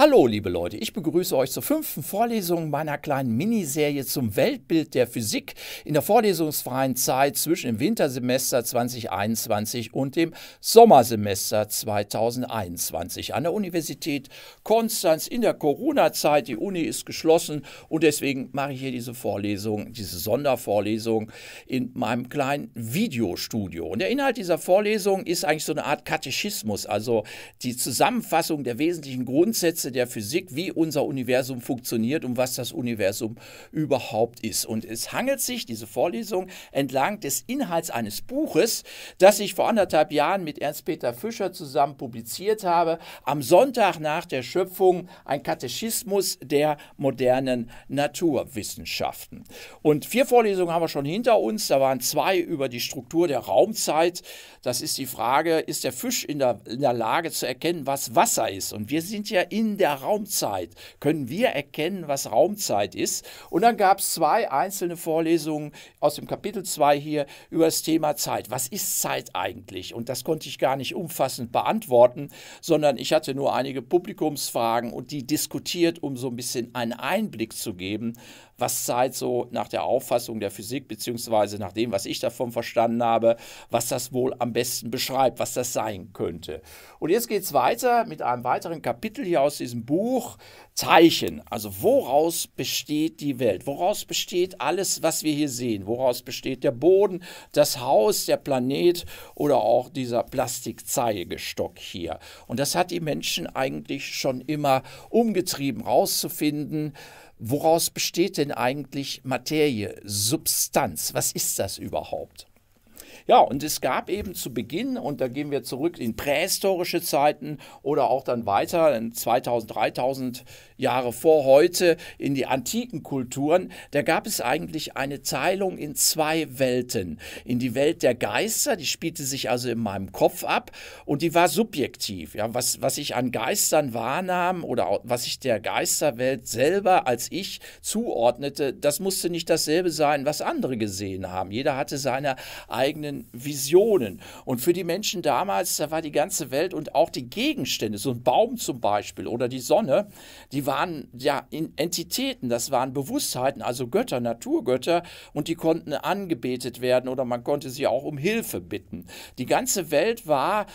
Hallo, liebe Leute, ich begrüße euch zur fünften Vorlesung meiner kleinen Miniserie zum Weltbild der Physik in der vorlesungsfreien Zeit zwischen dem Wintersemester 2021 und dem Sommersemester 2021 an der Universität Konstanz in der Corona-Zeit. Die Uni ist geschlossen und deswegen mache ich hier diese Vorlesung, diese Sondervorlesung in meinem kleinen Videostudio. Und der Inhalt dieser Vorlesung ist eigentlich so eine Art Katechismus, also die Zusammenfassung der wesentlichen Grundsätze Gesetze der Physik, wie unser Universum funktioniert und was das Universum überhaupt ist. Und es hangelt sich, diese Vorlesung, entlang des Inhalts eines Buches, das ich vor anderthalb Jahren mit Ernst-Peter Fischer zusammen publiziert habe, am Sonntag nach der Schöpfung, ein Katechismus der modernen Naturwissenschaften. Und vier Vorlesungen haben wir schon hinter uns, da waren zwei über die Struktur der Raumzeit. Das ist die Frage, ist der Fisch in der, in der Lage zu erkennen, was Wasser ist? Und wir sind ja in der Raumzeit können wir erkennen, was Raumzeit ist. Und dann gab es zwei einzelne Vorlesungen aus dem Kapitel 2 hier über das Thema Zeit. Was ist Zeit eigentlich? Und das konnte ich gar nicht umfassend beantworten, sondern ich hatte nur einige Publikumsfragen und die diskutiert, um so ein bisschen einen Einblick zu geben, was halt so nach der Auffassung der Physik, beziehungsweise nach dem, was ich davon verstanden habe, was das wohl am besten beschreibt, was das sein könnte. Und jetzt geht es weiter mit einem weiteren Kapitel hier aus diesem Buch, Teilchen. Also woraus besteht die Welt? Woraus besteht alles, was wir hier sehen? Woraus besteht der Boden, das Haus, der Planet oder auch dieser Plastikzeigestock hier? Und das hat die Menschen eigentlich schon immer umgetrieben, rauszufinden, woraus besteht denn eigentlich Materie, Substanz? Was ist das überhaupt? Ja, und es gab eben zu Beginn, und da gehen wir zurück in prähistorische Zeiten oder auch dann weiter, in 2000, 3000 Jahre vor heute in die antiken Kulturen, da gab es eigentlich eine Teilung in zwei Welten. In die Welt der Geister, die spielte sich also in meinem Kopf ab und die war subjektiv. Ja, was, was ich an Geistern wahrnahm oder was ich der Geisterwelt selber als ich zuordnete, das musste nicht dasselbe sein, was andere gesehen haben. Jeder hatte seine eigenen Visionen. Und für die Menschen damals, da war die ganze Welt und auch die Gegenstände, so ein Baum zum Beispiel oder die Sonne, die waren ja Entitäten, das waren Bewusstheiten, also Götter, Naturgötter, und die konnten angebetet werden oder man konnte sie auch um Hilfe bitten. Die ganze Welt war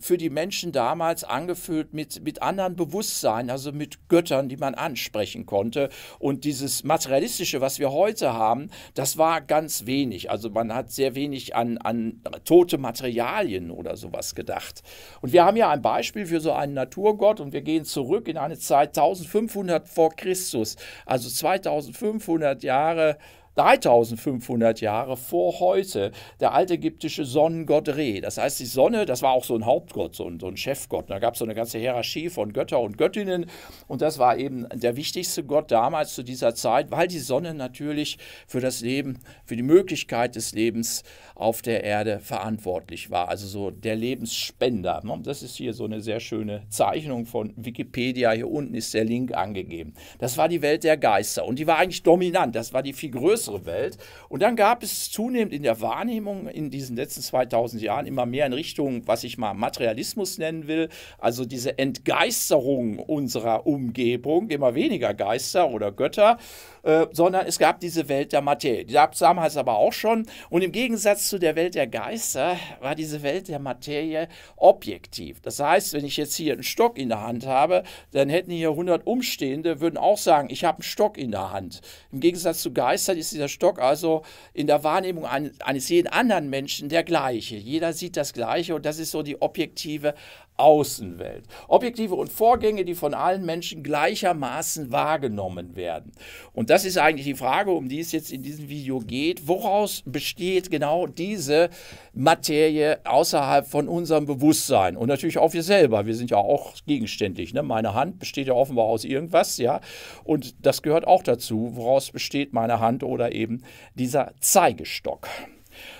für die Menschen damals angefüllt mit, mit anderen Bewusstsein, also mit Göttern, die man ansprechen konnte. Und dieses Materialistische, was wir heute haben, das war ganz wenig. Also man hat sehr wenig an, an tote Materialien oder sowas gedacht. Und wir haben ja ein Beispiel für so einen Naturgott und wir gehen zurück in eine Zeit 1500 500 vor Christus, also 2500 Jahre 3500 Jahre vor heute, der altägyptische Sonnengott Re. Das heißt, die Sonne, das war auch so ein Hauptgott, so ein, so ein Chefgott. Da gab es so eine ganze Hierarchie von Götter und Göttinnen. Und das war eben der wichtigste Gott damals zu dieser Zeit, weil die Sonne natürlich für das Leben, für die Möglichkeit des Lebens auf der Erde verantwortlich war. Also so der Lebensspender. Ne? Das ist hier so eine sehr schöne Zeichnung von Wikipedia. Hier unten ist der Link angegeben. Das war die Welt der Geister und die war eigentlich dominant. Das war die viel größere größere Welt. Und dann gab es zunehmend in der Wahrnehmung in diesen letzten 2000 Jahren immer mehr in Richtung, was ich mal Materialismus nennen will, also diese Entgeisterung unserer Umgebung, immer weniger Geister oder Götter äh, sondern es gab diese Welt der Materie. Die gab es damals aber auch schon. Und im Gegensatz zu der Welt der Geister war diese Welt der Materie objektiv. Das heißt, wenn ich jetzt hier einen Stock in der Hand habe, dann hätten hier 100 Umstehende, würden auch sagen, ich habe einen Stock in der Hand. Im Gegensatz zu Geistern ist dieser Stock also in der Wahrnehmung eines jeden anderen Menschen der gleiche. Jeder sieht das Gleiche und das ist so die objektive Außenwelt. Objektive und Vorgänge, die von allen Menschen gleichermaßen wahrgenommen werden. Und das ist eigentlich die Frage, um die es jetzt in diesem Video geht. Woraus besteht genau diese Materie außerhalb von unserem Bewusstsein? Und natürlich auch wir selber. Wir sind ja auch gegenständlich. Ne? Meine Hand besteht ja offenbar aus irgendwas, ja. Und das gehört auch dazu. Woraus besteht meine Hand oder eben dieser Zeigestock?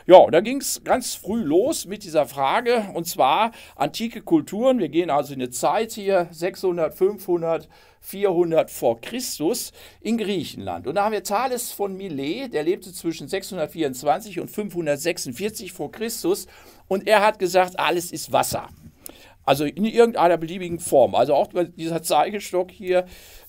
Ja, da ging es ganz früh los mit dieser Frage und zwar antike Kulturen. Wir gehen also in eine Zeit hier 600, 500, 400 vor Christus in Griechenland. Und da haben wir Thales von Milet, der lebte zwischen 624 und 546 vor Christus und er hat gesagt, alles ist Wasser. Also in irgendeiner beliebigen Form. Also auch dieser Zeigestock hier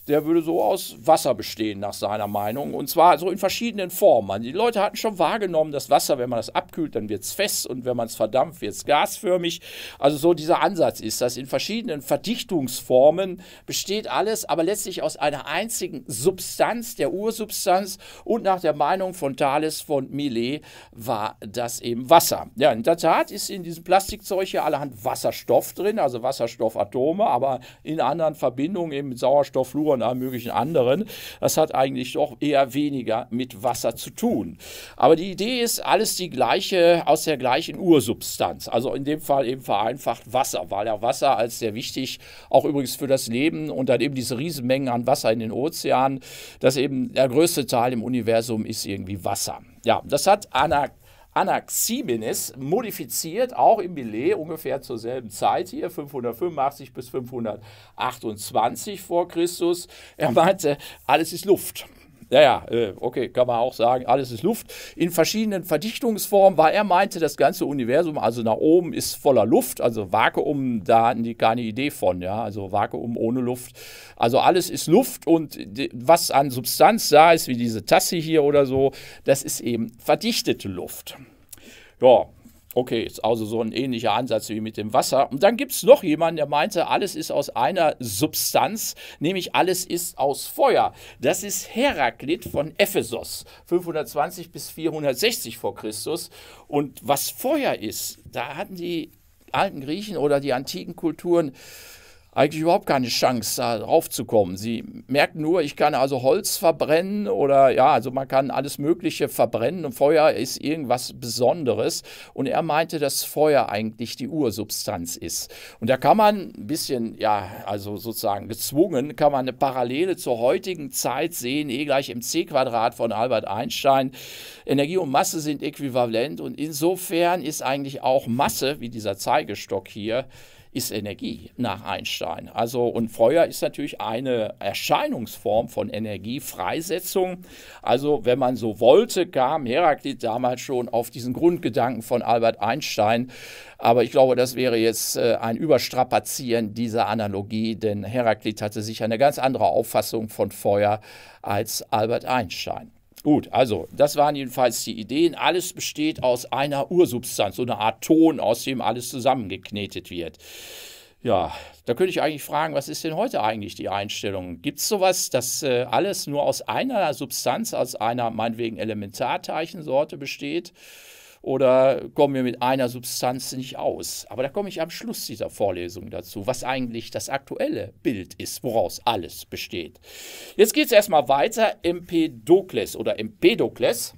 der würde so aus Wasser bestehen, nach seiner Meinung. Und zwar so in verschiedenen Formen. Die Leute hatten schon wahrgenommen, dass Wasser, wenn man das abkühlt, dann wird es fest und wenn man es verdampft, wird es gasförmig. Also so dieser Ansatz ist, dass in verschiedenen Verdichtungsformen besteht alles, aber letztlich aus einer einzigen Substanz, der Ursubstanz. Und nach der Meinung von Thales von Millet war das eben Wasser. Ja, in der Tat ist in diesem Plastikzeug hier allerhand Wasserstoff drin, also Wasserstoffatome, aber in anderen Verbindungen eben mit Sauerstoff, Fluor, und allem möglichen anderen. Das hat eigentlich doch eher weniger mit Wasser zu tun. Aber die Idee ist alles die gleiche, aus der gleichen Ursubstanz. Also in dem Fall eben vereinfacht Wasser, weil ja Wasser als sehr wichtig, auch übrigens für das Leben und dann eben diese Riesenmengen an Wasser in den Ozeanen, dass eben der größte Teil im Universum ist irgendwie Wasser. Ja, das hat Anna Anaximenes modifiziert, auch im Millet ungefähr zur selben Zeit hier, 585 bis 528 vor Christus. Er meinte, alles ist Luft naja, äh, okay, kann man auch sagen, alles ist Luft. In verschiedenen Verdichtungsformen, weil er meinte, das ganze Universum, also nach oben, ist voller Luft. Also Vakuum, da hatten die keine Idee von, ja. Also Vakuum ohne Luft. Also alles ist Luft und was an Substanz da ist, wie diese Tasse hier oder so, das ist eben verdichtete Luft. Ja, Okay, ist also so ein ähnlicher Ansatz wie mit dem Wasser. Und dann gibt es noch jemanden, der meinte, alles ist aus einer Substanz, nämlich alles ist aus Feuer. Das ist Heraklit von Ephesus, 520 bis 460 vor Christus. Und was Feuer ist, da hatten die alten Griechen oder die antiken Kulturen eigentlich überhaupt keine Chance, da raufzukommen. Sie merken nur, ich kann also Holz verbrennen oder ja, also man kann alles Mögliche verbrennen und Feuer ist irgendwas Besonderes. Und er meinte, dass Feuer eigentlich die Ursubstanz ist. Und da kann man ein bisschen, ja, also sozusagen gezwungen, kann man eine Parallele zur heutigen Zeit sehen, eh gleich im c Quadrat von Albert Einstein. Energie und Masse sind äquivalent und insofern ist eigentlich auch Masse, wie dieser Zeigestock hier, ist Energie nach Einstein. Also und Feuer ist natürlich eine Erscheinungsform von Energiefreisetzung. Also wenn man so wollte, kam Heraklit damals schon auf diesen Grundgedanken von Albert Einstein. Aber ich glaube, das wäre jetzt äh, ein Überstrapazieren dieser Analogie, denn Heraklit hatte sicher eine ganz andere Auffassung von Feuer als Albert Einstein. Gut, also das waren jedenfalls die Ideen. Alles besteht aus einer Ursubstanz, so eine Art Ton, aus dem alles zusammengeknetet wird. Ja, da könnte ich eigentlich fragen, was ist denn heute eigentlich die Einstellung? Gibt es sowas, dass äh, alles nur aus einer Substanz, aus einer meinetwegen Elementarteilchensorte besteht? oder kommen wir mit einer Substanz nicht aus. Aber da komme ich am Schluss dieser Vorlesung dazu, was eigentlich das aktuelle Bild ist, woraus alles besteht. Jetzt geht es erstmal weiter. Empedokles oder Empedokles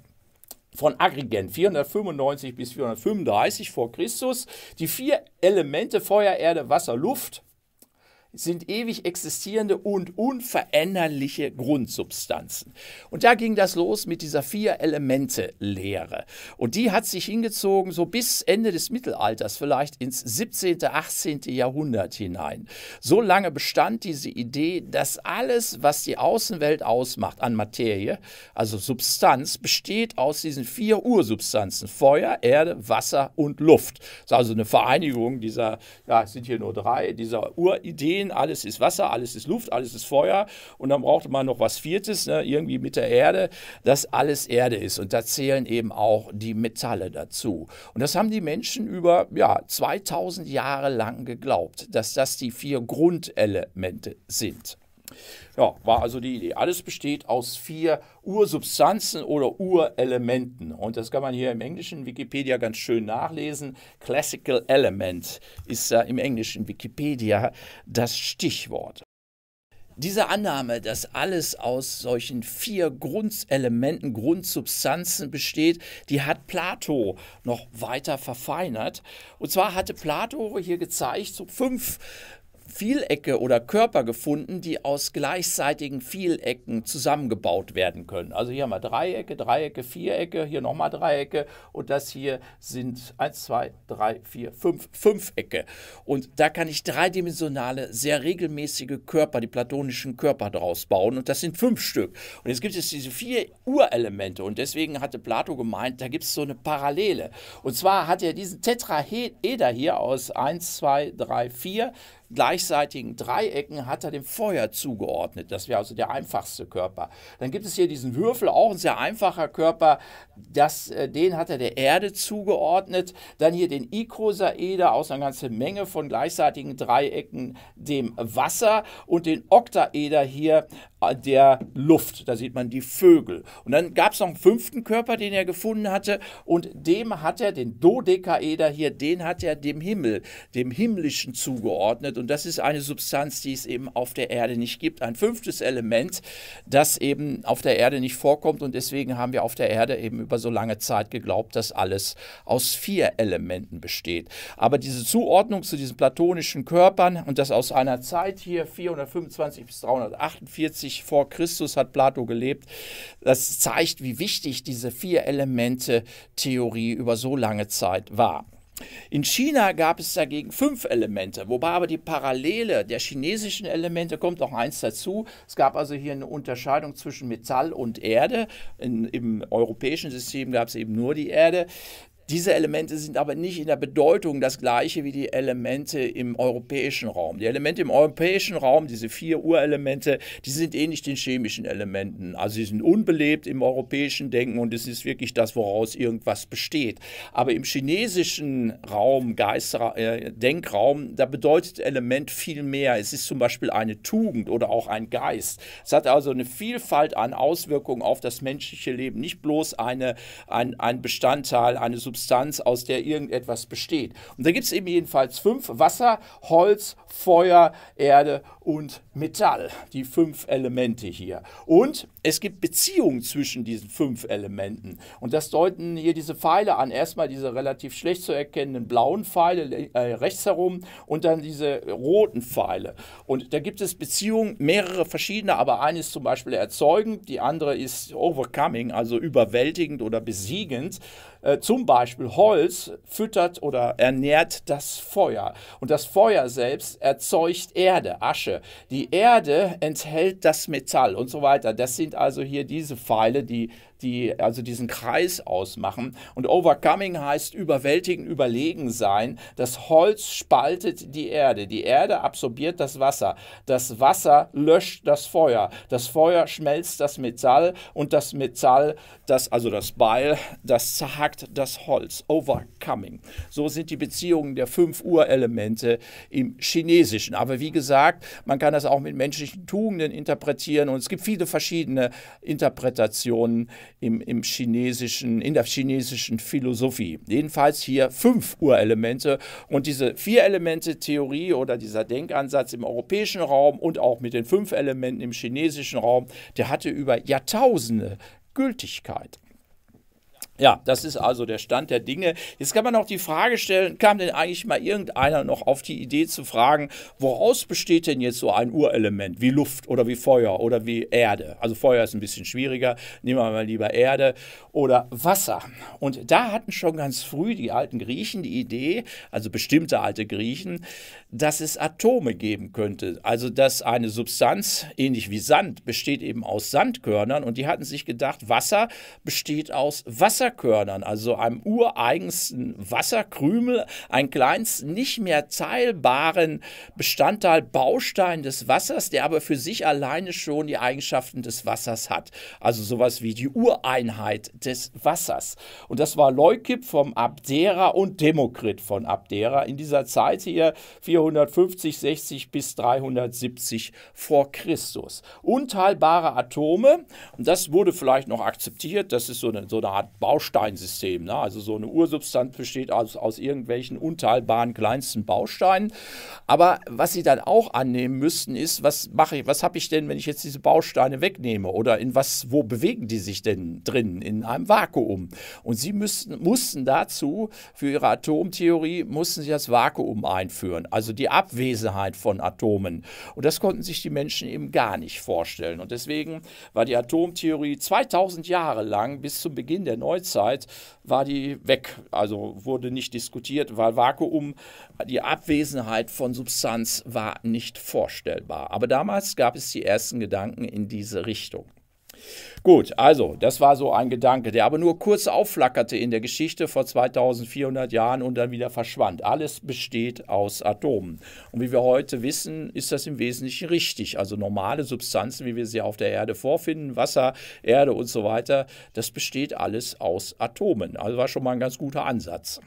von Agrigent 495 bis 435 vor Christus. Die vier Elemente Feuer, Erde, Wasser, Luft sind ewig existierende und unveränderliche Grundsubstanzen. Und da ging das los mit dieser Vier-Elemente-Lehre. Und die hat sich hingezogen so bis Ende des Mittelalters, vielleicht ins 17., 18. Jahrhundert hinein. So lange bestand diese Idee, dass alles, was die Außenwelt ausmacht an Materie, also Substanz, besteht aus diesen vier Ursubstanzen. Feuer, Erde, Wasser und Luft. Das ist also eine Vereinigung dieser, ja, es sind hier nur drei, dieser Urideen, Energien, alles ist Wasser, alles ist Luft, alles ist Feuer und dann brauchte man noch was Viertes, ne, irgendwie mit der Erde, dass alles Erde ist. Und da zählen eben auch die Metalle dazu. Und das haben die Menschen über ja, 2000 Jahre lang geglaubt, dass das die vier Grundelemente sind. Ja, war also die Idee. Alles besteht aus vier Ursubstanzen oder Urelementen. Und das kann man hier im englischen Wikipedia ganz schön nachlesen. Classical Element ist da im englischen Wikipedia das Stichwort. Diese Annahme, dass alles aus solchen vier Grundelementen, Grundsubstanzen besteht, die hat Plato noch weiter verfeinert. Und zwar hatte Plato hier gezeigt, so fünf Vielecke oder Körper gefunden, die aus gleichzeitigen Vielecken zusammengebaut werden können. Also hier haben wir Dreiecke, Dreiecke, Vierecke, hier nochmal Dreiecke und das hier sind 1, 2, 3, 4, 5, 5 Ecke. Und da kann ich dreidimensionale, sehr regelmäßige Körper, die platonischen Körper draus bauen und das sind fünf Stück. Und jetzt gibt es diese vier Urelemente und deswegen hatte Plato gemeint, da gibt es so eine Parallele. Und zwar hat er diesen Tetraeder hier aus 1, 2, 3, 4 gleichseitigen Dreiecken hat er dem Feuer zugeordnet. Das wäre also der einfachste Körper. Dann gibt es hier diesen Würfel, auch ein sehr einfacher Körper. Das, äh, den hat er der Erde zugeordnet. Dann hier den Ikrosaeder aus einer ganzen Menge von gleichseitigen Dreiecken dem Wasser und den Oktaeder hier äh, der Luft. Da sieht man die Vögel. Und dann gab es noch einen fünften Körper, den er gefunden hatte. Und dem hat er, den Dodekaeder hier, den hat er dem Himmel, dem Himmlischen zugeordnet. Und das ist eine Substanz, die es eben auf der Erde nicht gibt. Ein fünftes Element, das eben auf der Erde nicht vorkommt. Und deswegen haben wir auf der Erde eben über so lange Zeit geglaubt, dass alles aus vier Elementen besteht. Aber diese Zuordnung zu diesen platonischen Körpern und das aus einer Zeit hier 425 bis 348 vor Christus hat Plato gelebt, das zeigt, wie wichtig diese vier Elemente Theorie über so lange Zeit war. In China gab es dagegen fünf Elemente, wobei aber die Parallele der chinesischen Elemente kommt noch eins dazu. Es gab also hier eine Unterscheidung zwischen Metall und Erde. In, Im europäischen System gab es eben nur die Erde. Diese Elemente sind aber nicht in der Bedeutung das gleiche wie die Elemente im europäischen Raum. Die Elemente im europäischen Raum, diese vier Urelemente, die sind ähnlich eh den chemischen Elementen. Also sie sind unbelebt im europäischen Denken und es ist wirklich das, woraus irgendwas besteht. Aber im chinesischen Raum, Geist, äh, Denkraum, da bedeutet Element viel mehr. Es ist zum Beispiel eine Tugend oder auch ein Geist. Es hat also eine Vielfalt an Auswirkungen auf das menschliche Leben, nicht bloß eine, ein, ein Bestandteil, eine Substanz Substanz, aus der irgendetwas besteht. Und da gibt es eben jedenfalls fünf: Wasser, Holz, Feuer, Erde und Metall. Die fünf Elemente hier. Und es gibt Beziehungen zwischen diesen fünf Elementen. Und das deuten hier diese Pfeile an. Erstmal diese relativ schlecht zu erkennenden blauen Pfeile äh, rechts herum und dann diese roten Pfeile. Und da gibt es Beziehungen, mehrere verschiedene, aber eine ist zum Beispiel erzeugend, die andere ist overcoming, also überwältigend oder besiegend. Äh, zum Beispiel Holz füttert oder ernährt das Feuer. Und das Feuer selbst erzeugt Erde, Asche. Die Erde enthält das Metall und so weiter. Das sind also hier diese Pfeile, die die also diesen Kreis ausmachen. Und Overcoming heißt überwältigen, überlegen sein. Das Holz spaltet die Erde. Die Erde absorbiert das Wasser. Das Wasser löscht das Feuer. Das Feuer schmelzt das Metall und das Metall, das, also das Beil, das zerhackt das Holz. Overcoming. So sind die Beziehungen der fünf Urelemente im Chinesischen. Aber wie gesagt, man kann das auch mit menschlichen Tugenden interpretieren und es gibt viele verschiedene Interpretationen im, im chinesischen, in der chinesischen Philosophie. Jedenfalls hier fünf Urelemente und diese vier Elemente Theorie oder dieser Denkansatz im europäischen Raum und auch mit den fünf Elementen im chinesischen Raum, der hatte über Jahrtausende Gültigkeit. Ja, das ist also der Stand der Dinge. Jetzt kann man noch die Frage stellen, kam denn eigentlich mal irgendeiner noch auf die Idee zu fragen, woraus besteht denn jetzt so ein Urelement wie Luft oder wie Feuer oder wie Erde? Also Feuer ist ein bisschen schwieriger, nehmen wir mal lieber Erde oder Wasser. Und da hatten schon ganz früh die alten Griechen die Idee, also bestimmte alte Griechen, dass es Atome geben könnte. Also dass eine Substanz, ähnlich wie Sand, besteht eben aus Sandkörnern und die hatten sich gedacht, Wasser besteht aus Wasser. Wasserkörnern, also einem ureigensten Wasserkrümel, einen kleinst nicht mehr teilbaren Bestandteil, Baustein des Wassers, der aber für sich alleine schon die Eigenschaften des Wassers hat. Also sowas wie die Ureinheit des Wassers. Und das war Leukip vom Abdera und Demokrit von Abdera in dieser Zeit hier 450, 60 bis 370 vor Christus. Unteilbare Atome, und das wurde vielleicht noch akzeptiert, das ist so eine, so eine Art Baustein, Bausteinsystem. Ne? Also so eine Ursubstanz besteht aus, aus irgendwelchen unteilbaren kleinsten Bausteinen. Aber was Sie dann auch annehmen müssten, ist, was mache ich, was habe ich denn, wenn ich jetzt diese Bausteine wegnehme? Oder in was, wo bewegen die sich denn drin? In einem Vakuum. Und Sie müssten, mussten dazu, für Ihre Atomtheorie, mussten Sie das Vakuum einführen. Also die Abwesenheit von Atomen. Und das konnten sich die Menschen eben gar nicht vorstellen. Und deswegen war die Atomtheorie 2000 Jahre lang bis zum Beginn der 90er Zeit war die weg. Also wurde nicht diskutiert, weil Vakuum, die Abwesenheit von Substanz war nicht vorstellbar. Aber damals gab es die ersten Gedanken in diese Richtung. Gut, also das war so ein Gedanke, der aber nur kurz aufflackerte in der Geschichte vor 2400 Jahren und dann wieder verschwand. Alles besteht aus Atomen. Und wie wir heute wissen, ist das im Wesentlichen richtig. Also normale Substanzen, wie wir sie auf der Erde vorfinden, Wasser, Erde und so weiter, das besteht alles aus Atomen. Also war schon mal ein ganz guter Ansatz.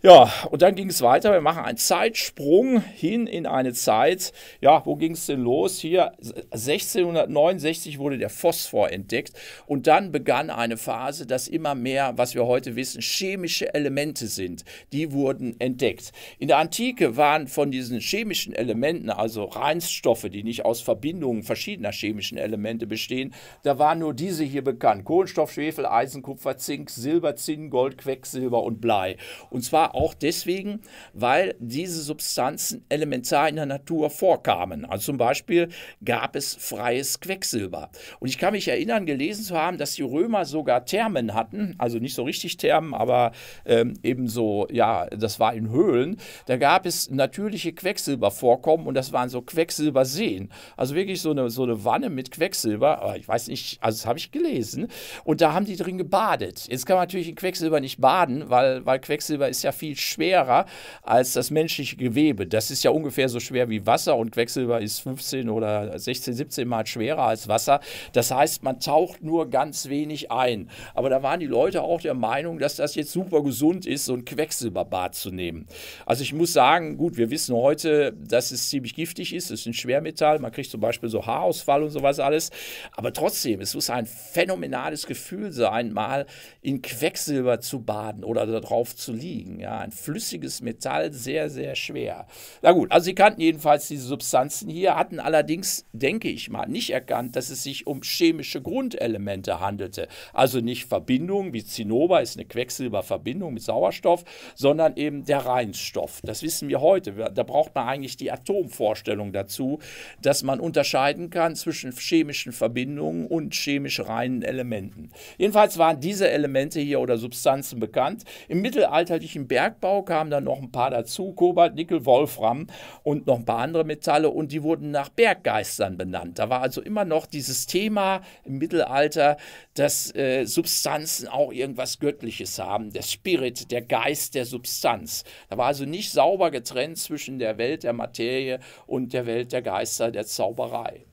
Ja, und dann ging es weiter. Wir machen einen Zeitsprung hin in eine Zeit. Ja, wo ging es denn los? Hier 1669 wurde der Phosphor entdeckt und dann begann eine Phase, dass immer mehr, was wir heute wissen, chemische Elemente sind. Die wurden entdeckt. In der Antike waren von diesen chemischen Elementen, also Reinstoffe, die nicht aus Verbindungen verschiedener chemischen Elemente bestehen, da waren nur diese hier bekannt. Kohlenstoff, Schwefel, Eisen, Kupfer, Zink, Silber, Zinn, Gold, Quecksilber und Blei. Und zwar auch deswegen, weil diese Substanzen elementar in der Natur vorkamen. Also zum Beispiel gab es freies Quecksilber. Und ich kann mich erinnern, gelesen zu haben, dass die Römer sogar Thermen hatten, also nicht so richtig Thermen, aber ähm, eben so, ja, das war in Höhlen. Da gab es natürliche Quecksilbervorkommen und das waren so Quecksilberseen. Also wirklich so eine, so eine Wanne mit Quecksilber, ich weiß nicht, also das habe ich gelesen. Und da haben die drin gebadet. Jetzt kann man natürlich in Quecksilber nicht baden, weil, weil Quecksilber ist ja viel schwerer als das menschliche Gewebe. Das ist ja ungefähr so schwer wie Wasser und Quecksilber ist 15 oder 16, 17 Mal schwerer als Wasser. Das heißt, man taucht nur ganz wenig ein. Aber da waren die Leute auch der Meinung, dass das jetzt super gesund ist, so ein Quecksilberbad zu nehmen. Also ich muss sagen, gut, wir wissen heute, dass es ziemlich giftig ist. Es ist ein Schwermetall. Man kriegt zum Beispiel so Haarausfall und sowas alles. Aber trotzdem, es muss ein phänomenales Gefühl sein, mal in Quecksilber zu baden oder darauf zu liegen. Ja. Ja, ein flüssiges Metall, sehr, sehr schwer. Na gut, also sie kannten jedenfalls diese Substanzen hier, hatten allerdings, denke ich mal, nicht erkannt, dass es sich um chemische Grundelemente handelte. Also nicht Verbindungen wie Zinnober ist eine Quecksilberverbindung mit Sauerstoff, sondern eben der Reinstoff. Das wissen wir heute. Da braucht man eigentlich die Atomvorstellung dazu, dass man unterscheiden kann zwischen chemischen Verbindungen und chemisch reinen Elementen. Jedenfalls waren diese Elemente hier oder Substanzen bekannt. Im mittelalterlichen Berg Bergbau kamen dann noch ein paar dazu, Kobalt, Nickel, Wolfram und noch ein paar andere Metalle und die wurden nach Berggeistern benannt. Da war also immer noch dieses Thema im Mittelalter, dass äh, Substanzen auch irgendwas Göttliches haben, der Spirit, der Geist der Substanz. Da war also nicht sauber getrennt zwischen der Welt der Materie und der Welt der Geister der Zauberei.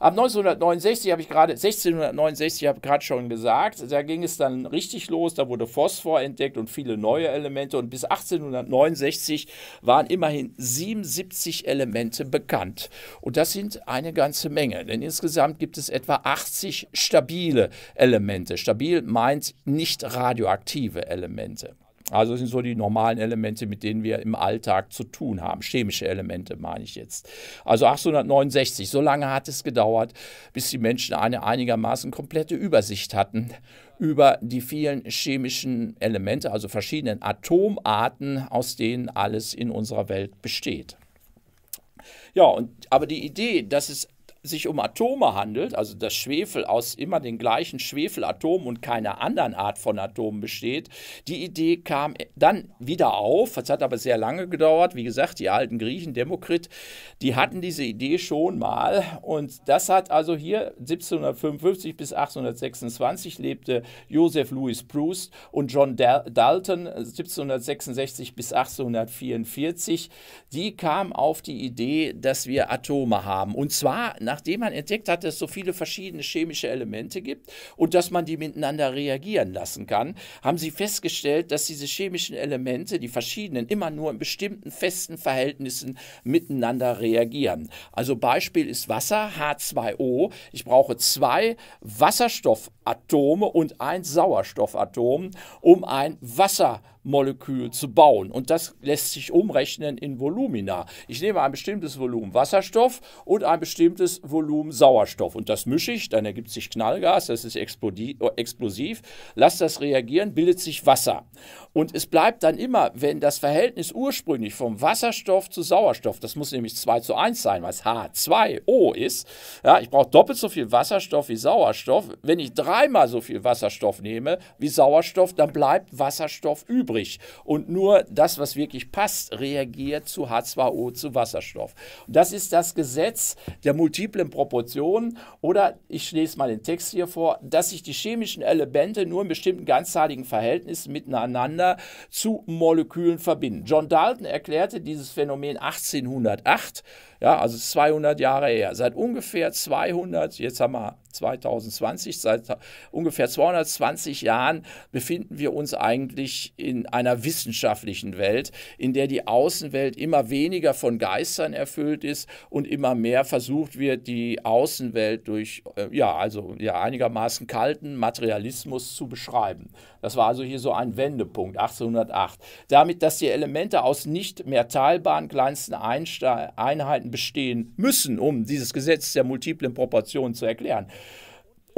Ab 1969 habe ich gerade, 1669 habe ich gerade schon gesagt, da ging es dann richtig los, da wurde Phosphor entdeckt und viele neue Elemente und bis 1869 waren immerhin 77 Elemente bekannt. Und das sind eine ganze Menge, denn insgesamt gibt es etwa 80 stabile Elemente. Stabil meint nicht radioaktive Elemente. Also das sind so die normalen Elemente, mit denen wir im Alltag zu tun haben. Chemische Elemente meine ich jetzt. Also 1869, so lange hat es gedauert, bis die Menschen eine einigermaßen komplette Übersicht hatten über die vielen chemischen Elemente, also verschiedenen Atomarten, aus denen alles in unserer Welt besteht. Ja, und, aber die Idee, dass es sich um Atome handelt, also dass Schwefel aus immer den gleichen Schwefelatomen und keiner anderen Art von Atomen besteht, die Idee kam dann wieder auf. Es hat aber sehr lange gedauert. Wie gesagt, die alten Griechen, Demokrit, die hatten diese Idee schon mal. Und das hat also hier 1755 bis 1826 lebte Joseph Louis Proust und John Dalton 1766 bis 1844. Die kamen auf die Idee, dass wir Atome haben. Und zwar nachdem man entdeckt hat, dass es so viele verschiedene chemische Elemente gibt und dass man die miteinander reagieren lassen kann, haben sie festgestellt, dass diese chemischen Elemente, die verschiedenen, immer nur in bestimmten festen Verhältnissen miteinander reagieren. Also Beispiel ist Wasser, H2O. Ich brauche zwei Wasserstoff Atome und ein Sauerstoffatom, um ein Wassermolekül zu bauen. Und das lässt sich umrechnen in Volumina. Ich nehme ein bestimmtes Volumen Wasserstoff und ein bestimmtes Volumen Sauerstoff. Und das mische ich, dann ergibt sich Knallgas, das ist explosiv. Lass das reagieren, bildet sich Wasser. Und es bleibt dann immer, wenn das Verhältnis ursprünglich vom Wasserstoff zu Sauerstoff, das muss nämlich 2 zu 1 sein, weil es H2O ist. Ja, ich brauche doppelt so viel Wasserstoff wie Sauerstoff. Wenn ich 3 dreimal so viel Wasserstoff nehme wie Sauerstoff, dann bleibt Wasserstoff übrig. Und nur das, was wirklich passt, reagiert zu H2O, zu Wasserstoff. das ist das Gesetz der multiplen Proportionen. Oder ich lese mal den Text hier vor, dass sich die chemischen Elemente nur in bestimmten ganzzahligen Verhältnissen miteinander zu Molekülen verbinden. John Dalton erklärte dieses Phänomen 1808 ja, also 200 Jahre her. Seit ungefähr 200, jetzt haben wir 2020, seit ungefähr 220 Jahren befinden wir uns eigentlich in einer wissenschaftlichen Welt, in der die Außenwelt immer weniger von Geistern erfüllt ist und immer mehr versucht wird, die Außenwelt durch, äh, ja, also ja, einigermaßen kalten Materialismus zu beschreiben. Das war also hier so ein Wendepunkt, 1808. Damit, dass die Elemente aus nicht mehr teilbaren kleinsten Einheiten bestehen müssen, um dieses Gesetz der multiplen Proportionen zu erklären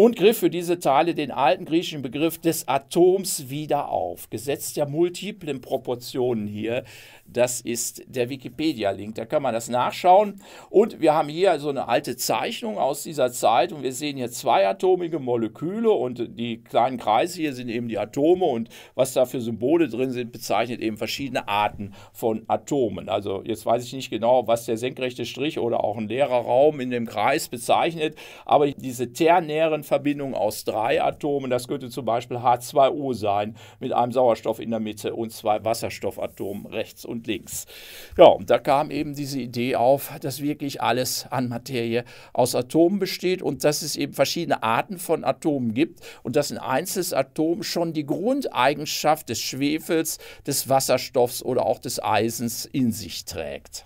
und griff für diese Teile den alten griechischen Begriff des Atoms wieder auf. Gesetz der multiplen Proportionen hier, das ist der Wikipedia-Link, da kann man das nachschauen. Und wir haben hier so eine alte Zeichnung aus dieser Zeit und wir sehen hier zwei atomige Moleküle und die kleinen Kreise hier sind eben die Atome und was da für Symbole drin sind, bezeichnet eben verschiedene Arten von Atomen. Also jetzt weiß ich nicht genau, was der senkrechte Strich oder auch ein leerer Raum in dem Kreis bezeichnet, aber diese ternären Verbindung aus drei Atomen, das könnte zum Beispiel H2O sein, mit einem Sauerstoff in der Mitte und zwei Wasserstoffatomen rechts und links. Ja, und da kam eben diese Idee auf, dass wirklich alles an Materie aus Atomen besteht und dass es eben verschiedene Arten von Atomen gibt und dass ein einzelnes Atom schon die Grundeigenschaft des Schwefels, des Wasserstoffs oder auch des Eisens in sich trägt.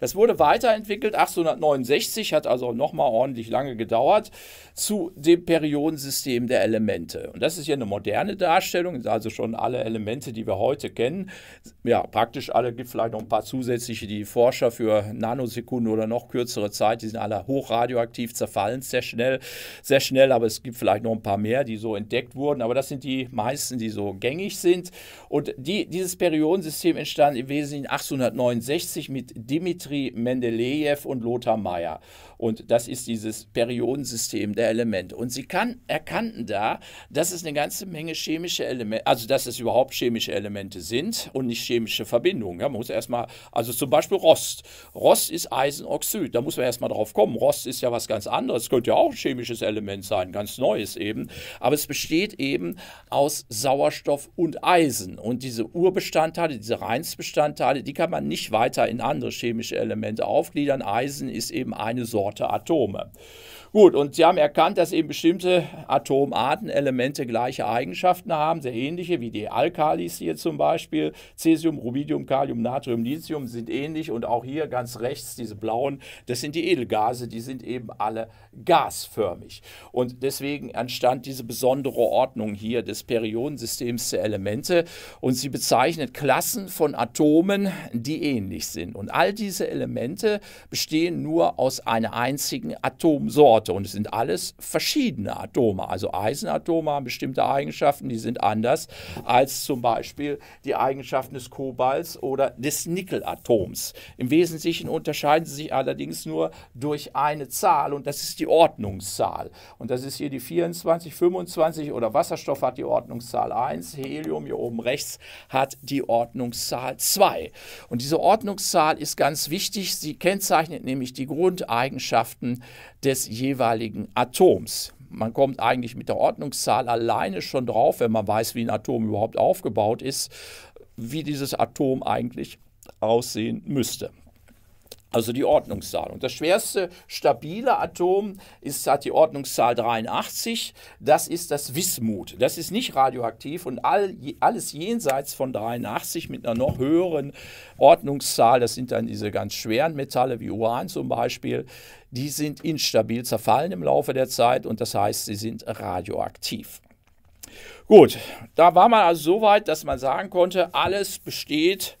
Das wurde weiterentwickelt. 1869 hat also nochmal ordentlich lange gedauert zu dem Periodensystem der Elemente. Und das ist hier eine moderne Darstellung, also schon alle Elemente, die wir heute kennen. Ja, praktisch alle, gibt vielleicht noch ein paar zusätzliche, die Forscher für Nanosekunden oder noch kürzere Zeit, die sind alle hochradioaktiv, zerfallen sehr schnell, sehr schnell, aber es gibt vielleicht noch ein paar mehr, die so entdeckt wurden, aber das sind die meisten, die so gängig sind. Und die, dieses Periodensystem entstand im Wesentlichen 1869 mit Dimitri Dimitri Mendeleev und Lothar Mayer. Und das ist dieses Periodensystem der Elemente. Und sie kann, erkannten da, dass es eine ganze Menge chemische Elemente, also dass es überhaupt chemische Elemente sind und nicht chemische Verbindungen. Ja, man muss erstmal, also zum Beispiel Rost. Rost ist Eisenoxid, da muss man erstmal drauf kommen. Rost ist ja was ganz anderes, das könnte ja auch ein chemisches Element sein, ganz neues eben. Aber es besteht eben aus Sauerstoff und Eisen. Und diese Urbestandteile, diese Reinsbestandteile, die kann man nicht weiter in andere chemische Elemente aufgliedern. Eisen ist eben eine Sorte. Worte Atome. Gut, und sie haben erkannt, dass eben bestimmte Atomarten, Elemente gleiche Eigenschaften haben, sehr ähnliche, wie die Alkalis hier zum Beispiel. Cäsium, Rubidium, Kalium, Natrium, Lithium sind ähnlich und auch hier ganz rechts diese blauen, das sind die Edelgase, die sind eben alle gasförmig. Und deswegen entstand diese besondere Ordnung hier des Periodensystems der Elemente und sie bezeichnet Klassen von Atomen, die ähnlich sind. Und all diese Elemente bestehen nur aus einer einzigen Atomsorte. Werte und es sind alles verschiedene Atome. Also Eisenatome haben bestimmte Eigenschaften, die sind anders als zum Beispiel die Eigenschaften des Kobalts oder des Nickelatoms. Im Wesentlichen unterscheiden sie sich allerdings nur durch eine Zahl und das ist die Ordnungszahl. Und das ist hier die 24, 25 oder Wasserstoff hat die Ordnungszahl 1, Helium hier oben rechts hat die Ordnungszahl 2. Und diese Ordnungszahl ist ganz wichtig, sie kennzeichnet nämlich die Grundeigenschaften des jeweiligen Atoms. Man kommt eigentlich mit der Ordnungszahl alleine schon drauf, wenn man weiß, wie ein Atom überhaupt aufgebaut ist, wie dieses Atom eigentlich aussehen müsste also die Ordnungszahl. Und das schwerste stabile Atom ist, hat die Ordnungszahl 83. Das ist das Wismut. Das ist nicht radioaktiv und all, alles jenseits von 83 mit einer noch höheren Ordnungszahl, das sind dann diese ganz schweren Metalle wie Uran zum Beispiel, die sind instabil zerfallen im Laufe der Zeit und das heißt, sie sind radioaktiv. Gut, da war man also so weit, dass man sagen konnte, alles besteht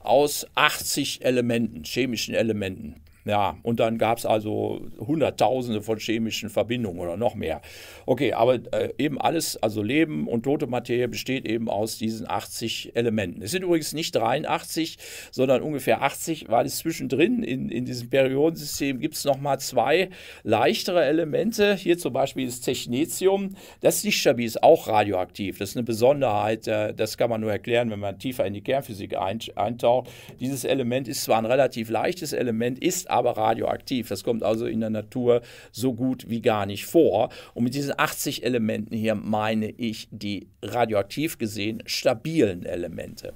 aus 80 Elementen, chemischen Elementen. Ja, und dann gab es also Hunderttausende von chemischen Verbindungen oder noch mehr. Okay, aber äh, eben alles, also Leben und tote Materie besteht eben aus diesen 80 Elementen. Es sind übrigens nicht 83, sondern ungefähr 80, weil es zwischendrin in, in diesem Periodensystem gibt es nochmal zwei leichtere Elemente. Hier zum Beispiel ist Technetium. Das ist nicht stabil, ist auch radioaktiv. Das ist eine Besonderheit. Äh, das kann man nur erklären, wenn man tiefer in die Kernphysik eintaucht. Dieses Element ist zwar ein relativ leichtes Element, ist aber aber radioaktiv. Das kommt also in der Natur so gut wie gar nicht vor. Und mit diesen 80 Elementen hier meine ich die radioaktiv gesehen stabilen Elemente.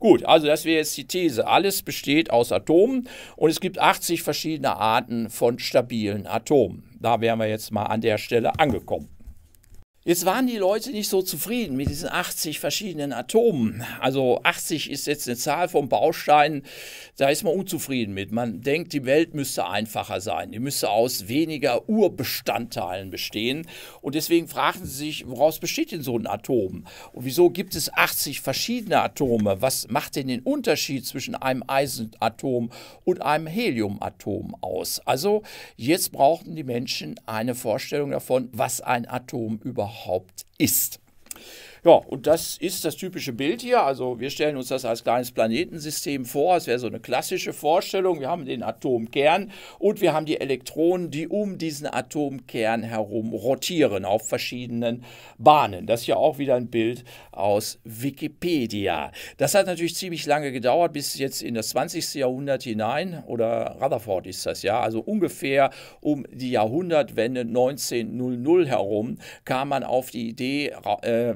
Gut, also das wäre jetzt die These. Alles besteht aus Atomen und es gibt 80 verschiedene Arten von stabilen Atomen. Da wären wir jetzt mal an der Stelle angekommen. Jetzt waren die Leute nicht so zufrieden mit diesen 80 verschiedenen Atomen. Also 80 ist jetzt eine Zahl von Bausteinen, da ist man unzufrieden mit. Man denkt, die Welt müsste einfacher sein. Die müsste aus weniger Urbestandteilen bestehen. Und deswegen fragen sie sich, woraus besteht denn so ein Atom? Und wieso gibt es 80 verschiedene Atome? Was macht denn den Unterschied zwischen einem Eisenatom und einem Heliumatom aus? Also jetzt brauchten die Menschen eine Vorstellung davon, was ein Atom überhaupt überhaupt ist. Ja, und das ist das typische Bild hier. Also wir stellen uns das als kleines Planetensystem vor. Es wäre so eine klassische Vorstellung. Wir haben den Atomkern und wir haben die Elektronen, die um diesen Atomkern herum rotieren auf verschiedenen Bahnen. Das ist ja auch wieder ein Bild aus Wikipedia. Das hat natürlich ziemlich lange gedauert, bis jetzt in das 20. Jahrhundert hinein, oder Rutherford ist das ja, also ungefähr um die Jahrhundertwende 1900 herum, kam man auf die Idee, äh,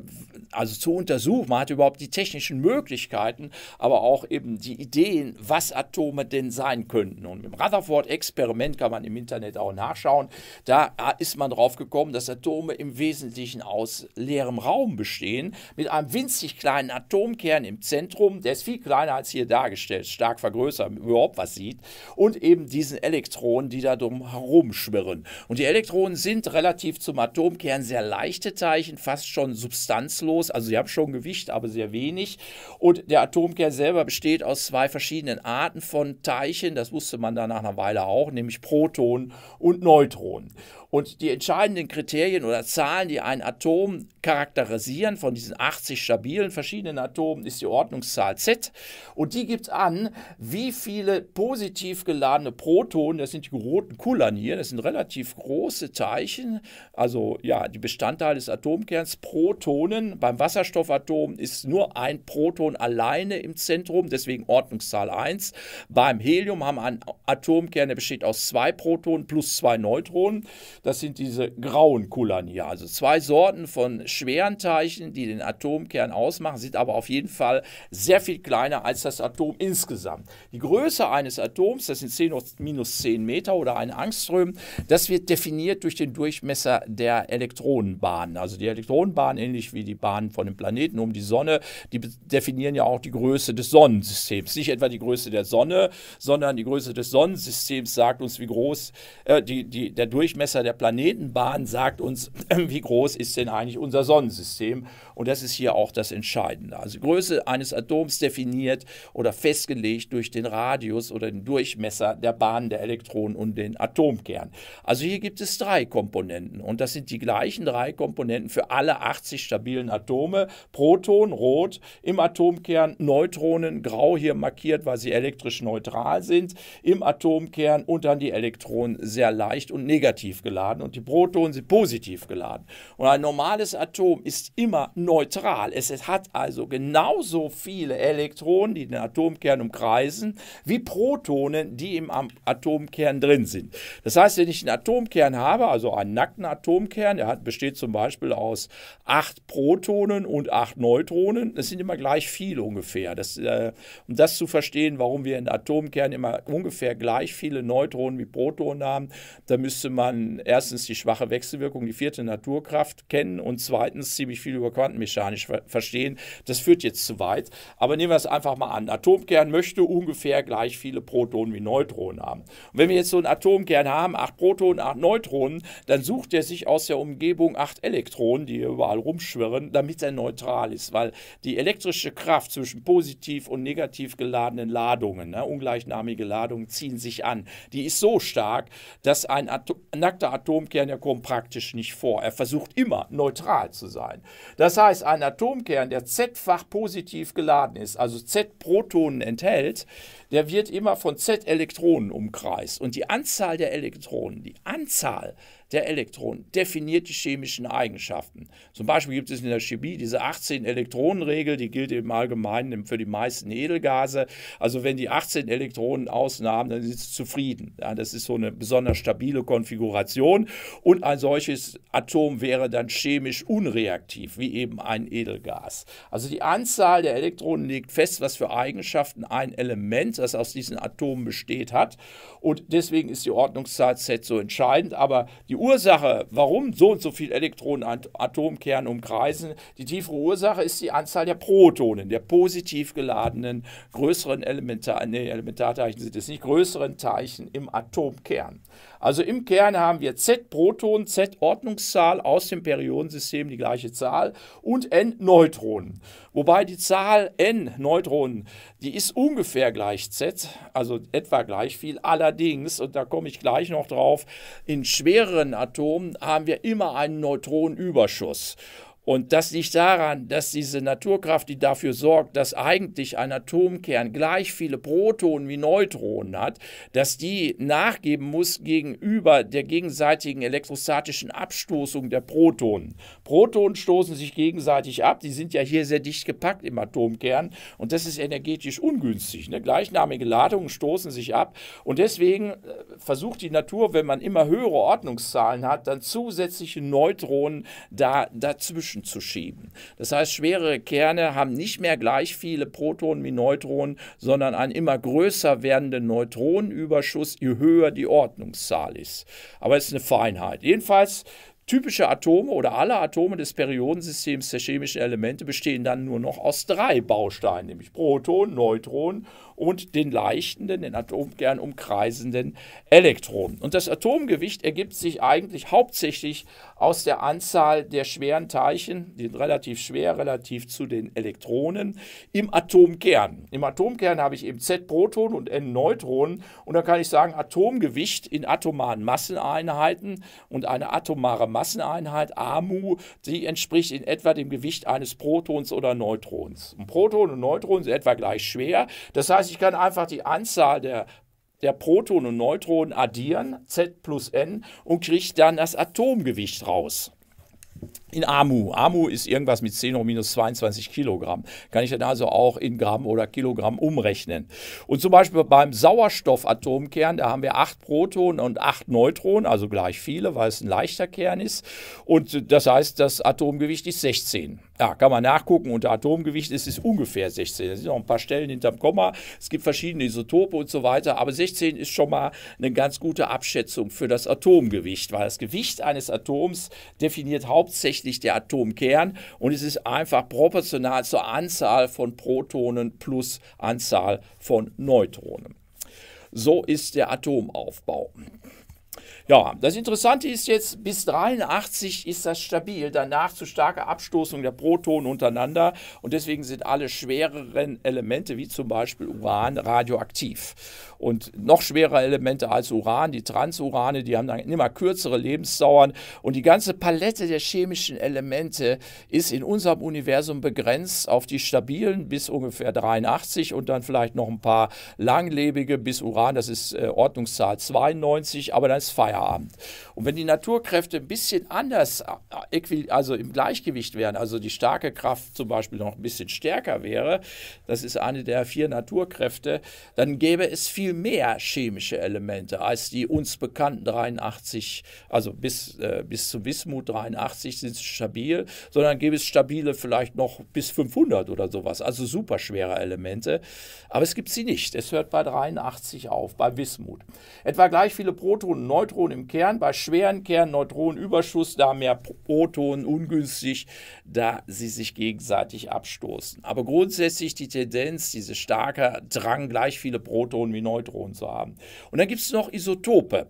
also zu untersuchen. Man hat überhaupt die technischen Möglichkeiten, aber auch eben die Ideen, was Atome denn sein könnten. Und im Rutherford-Experiment kann man im Internet auch nachschauen. Da ist man drauf gekommen, dass Atome im Wesentlichen aus leerem Raum bestehen, mit einem winzig kleinen Atomkern im Zentrum, der ist viel kleiner als hier dargestellt, stark vergrößert, überhaupt was sieht, und eben diesen Elektronen, die da drum herum schwirren. Und die Elektronen sind relativ zum Atomkern sehr leichte Teilchen, fast schon substanzlos gewichtlos, also sie haben schon Gewicht, aber sehr wenig. Und der Atomkern selber besteht aus zwei verschiedenen Arten von Teilchen, das wusste man dann nach einer Weile auch, nämlich Protonen und Neutronen. Und die entscheidenden Kriterien oder Zahlen, die ein Atom charakterisieren, von diesen 80 stabilen verschiedenen Atomen, ist die Ordnungszahl Z. Und die gibt an, wie viele positiv geladene Protonen, das sind die roten Kullern hier, das sind relativ große Teilchen, also ja, die Bestandteile des Atomkerns, Protonen. Beim Wasserstoffatom ist nur ein Proton alleine im Zentrum, deswegen Ordnungszahl 1. Beim Helium haben wir einen Atomkern, der besteht aus zwei Protonen plus zwei Neutronen. Das sind diese grauen Kulani. Also zwei Sorten von schweren Teilchen, die den Atomkern ausmachen, sind aber auf jeden Fall sehr viel kleiner als das Atom insgesamt. Die Größe eines Atoms, das sind 10 hoch minus 10 Meter oder ein Angström, das wird definiert durch den Durchmesser der Elektronenbahnen. Also die Elektronenbahnen, ähnlich wie die Bahnen von den Planeten um die Sonne, die definieren ja auch die Größe des Sonnensystems. Nicht etwa die Größe der Sonne, sondern die Größe des Sonnensystems sagt uns, wie groß äh, die, die, der Durchmesser der Planetenbahn sagt uns, ähm, wie groß ist denn eigentlich unser Sonnensystem. Und das ist hier auch das Entscheidende. Also Größe eines Atoms definiert oder festgelegt durch den Radius oder den Durchmesser der Bahn der Elektronen und den Atomkern. Also hier gibt es drei Komponenten und das sind die gleichen drei Komponenten für alle 80 stabilen Atome. Proton, rot, im Atomkern Neutronen, grau hier markiert, weil sie elektrisch neutral sind, im Atomkern und dann die Elektronen sehr leicht und negativ geladen geladen und die Protonen sind positiv geladen. Und ein normales Atom ist immer neutral. Es hat also genauso viele Elektronen, die den Atomkern umkreisen, wie Protonen, die im Atomkern drin sind. Das heißt, wenn ich einen Atomkern habe, also einen nackten Atomkern, der hat, besteht zum Beispiel aus acht Protonen und acht Neutronen, das sind immer gleich viele ungefähr. Das, äh, um das zu verstehen, warum wir in Atomkern immer ungefähr gleich viele Neutronen wie Protonen haben, da müsste man erstens die schwache Wechselwirkung, die vierte Naturkraft kennen und zweitens ziemlich viel über Quantenmechanisch ver verstehen. Das führt jetzt zu weit, aber nehmen wir es einfach mal an. Atomkern möchte ungefähr gleich viele Protonen wie Neutronen haben. Und wenn wir jetzt so einen Atomkern haben, acht Protonen, acht Neutronen, dann sucht er sich aus der Umgebung acht Elektronen, die überall rumschwirren, damit er neutral ist, weil die elektrische Kraft zwischen positiv und negativ geladenen Ladungen, ne, ungleichnamige Ladungen, ziehen sich an. Die ist so stark, dass ein Atom nackter Atomkern der kommt praktisch nicht vor. Er versucht immer neutral zu sein. Das heißt, ein Atomkern, der z-fach positiv geladen ist, also z-Protonen enthält, der wird immer von z-Elektronen umkreist. Und die Anzahl der Elektronen, die Anzahl der der Elektronen definiert die chemischen Eigenschaften. Zum Beispiel gibt es in der Chemie diese 18-Elektronen-Regel, die gilt im Allgemeinen für die meisten Edelgase. Also wenn die 18 Elektronen ausnahmen, dann sind sie zufrieden. Ja, das ist so eine besonders stabile Konfiguration und ein solches Atom wäre dann chemisch unreaktiv, wie eben ein Edelgas. Also die Anzahl der Elektronen legt fest, was für Eigenschaften ein Element, das aus diesen Atomen besteht, hat. Und deswegen ist die Ordnungszahl Z so entscheidend, aber die die Ursache, warum so und so viele Elektronen Elektronenatomkern umkreisen, die tiefere Ursache ist die Anzahl der Protonen, der positiv geladenen größeren Elementar, nee, Elementarteilchen sind es nicht, größeren Teilchen im Atomkern. Also im Kern haben wir Z-Protonen, Z-Ordnungszahl aus dem Periodensystem die gleiche Zahl und N-Neutronen. Wobei die Zahl N-Neutronen, die ist ungefähr gleich Z, also etwa gleich viel. Allerdings, und da komme ich gleich noch drauf, in schwereren Atomen haben wir immer einen Neutronenüberschuss. Und das liegt daran, dass diese Naturkraft, die dafür sorgt, dass eigentlich ein Atomkern gleich viele Protonen wie Neutronen hat, dass die nachgeben muss gegenüber der gegenseitigen elektrostatischen Abstoßung der Protonen. Protonen stoßen sich gegenseitig ab, die sind ja hier sehr dicht gepackt im Atomkern und das ist energetisch ungünstig. Ne? Gleichnamige Ladungen stoßen sich ab und deswegen äh, versucht die Natur, wenn man immer höhere Ordnungszahlen hat, dann zusätzliche Neutronen da dazwischen dazwischen zu schieben. Das heißt, schwerere Kerne haben nicht mehr gleich viele Protonen wie Neutronen, sondern einen immer größer werdenden Neutronenüberschuss, je höher die Ordnungszahl ist. Aber es ist eine Feinheit. Jedenfalls Typische Atome oder alle Atome des Periodensystems der chemischen Elemente bestehen dann nur noch aus drei Bausteinen, nämlich Protonen, Neutronen und den leichten, den Atomkern umkreisenden Elektronen. Und das Atomgewicht ergibt sich eigentlich hauptsächlich aus der Anzahl der schweren Teilchen, die sind relativ schwer relativ zu den Elektronen, im Atomkern. Im Atomkern habe ich eben Z-Protonen und N-Neutronen und da kann ich sagen, Atomgewicht in atomaren Masseneinheiten und eine atomare Masseneinheit, AMU, die entspricht in etwa dem Gewicht eines Protons oder Neutrons. Und Proton und Neutron sind etwa gleich schwer. Das heißt, heißt, ich kann einfach die Anzahl der der Protonen und Neutronen addieren, Z plus N, und kriege dann das Atomgewicht raus in Amu. Amu ist irgendwas mit 10 hoch minus 22 Kilogramm. Kann ich dann also auch in Gramm oder Kilogramm umrechnen. Und zum Beispiel beim Sauerstoffatomkern, da haben wir 8 Protonen und 8 Neutronen, also gleich viele, weil es ein leichter Kern ist. Und das heißt, das Atomgewicht ist 16. Ja, kann man nachgucken, unter Atomgewicht ist es ungefähr 16. Da sind noch ein paar Stellen hinterm Komma. Es gibt verschiedene Isotope und so weiter. Aber 16 ist schon mal eine ganz gute Abschätzung für das Atomgewicht, weil das Gewicht eines Atoms definiert hauptsächlich tatsächlich der Atomkern und es ist einfach proportional zur Anzahl von Protonen plus Anzahl von Neutronen. So ist der Atomaufbau. Ja, das Interessante ist jetzt, bis 83 ist das stabil, danach zu starker Abstoßung der Protonen untereinander und deswegen sind alle schwereren Elemente, wie zum Beispiel Uran, radioaktiv und noch schwerere Elemente als Uran, die Transurane, die haben dann immer kürzere Lebensdauern und die ganze Palette der chemischen Elemente ist in unserem Universum begrenzt auf die stabilen bis ungefähr 83 und dann vielleicht noch ein paar langlebige bis Uran, das ist äh, Ordnungszahl 92, aber dann ist Feierabend. Und wenn die Naturkräfte ein bisschen anders, äh, also im Gleichgewicht wären, also die starke Kraft zum Beispiel noch ein bisschen stärker wäre, das ist eine der vier Naturkräfte, dann gäbe es viel viel mehr chemische Elemente als die uns bekannten 83, also bis, äh, bis zu Wismut 83 sind es stabil, sondern gäbe es stabile vielleicht noch bis 500 oder sowas, also superschwere Elemente. Aber es gibt sie nicht. Es hört bei 83 auf, bei Wismut. Etwa gleich viele Protonen und Neutronen im Kern, bei schweren Kern Neutronenüberschuss, da mehr Protonen ungünstig, da sie sich gegenseitig abstoßen. Aber grundsätzlich die Tendenz, diese starke Drang, gleich viele Protonen wie Neutronen, Neutronen zu haben. Und dann gibt es noch Isotope.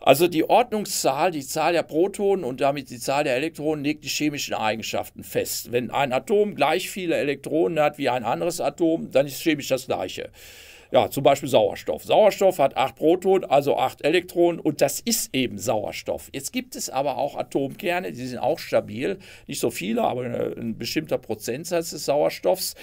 Also die Ordnungszahl, die Zahl der Protonen und damit die Zahl der Elektronen legt die chemischen Eigenschaften fest. Wenn ein Atom gleich viele Elektronen hat wie ein anderes Atom, dann ist chemisch das gleiche. Ja, zum Beispiel Sauerstoff. Sauerstoff hat acht Protonen, also acht Elektronen und das ist eben Sauerstoff. Jetzt gibt es aber auch Atomkerne, die sind auch stabil, nicht so viele, aber ein bestimmter Prozentsatz des Sauerstoffs.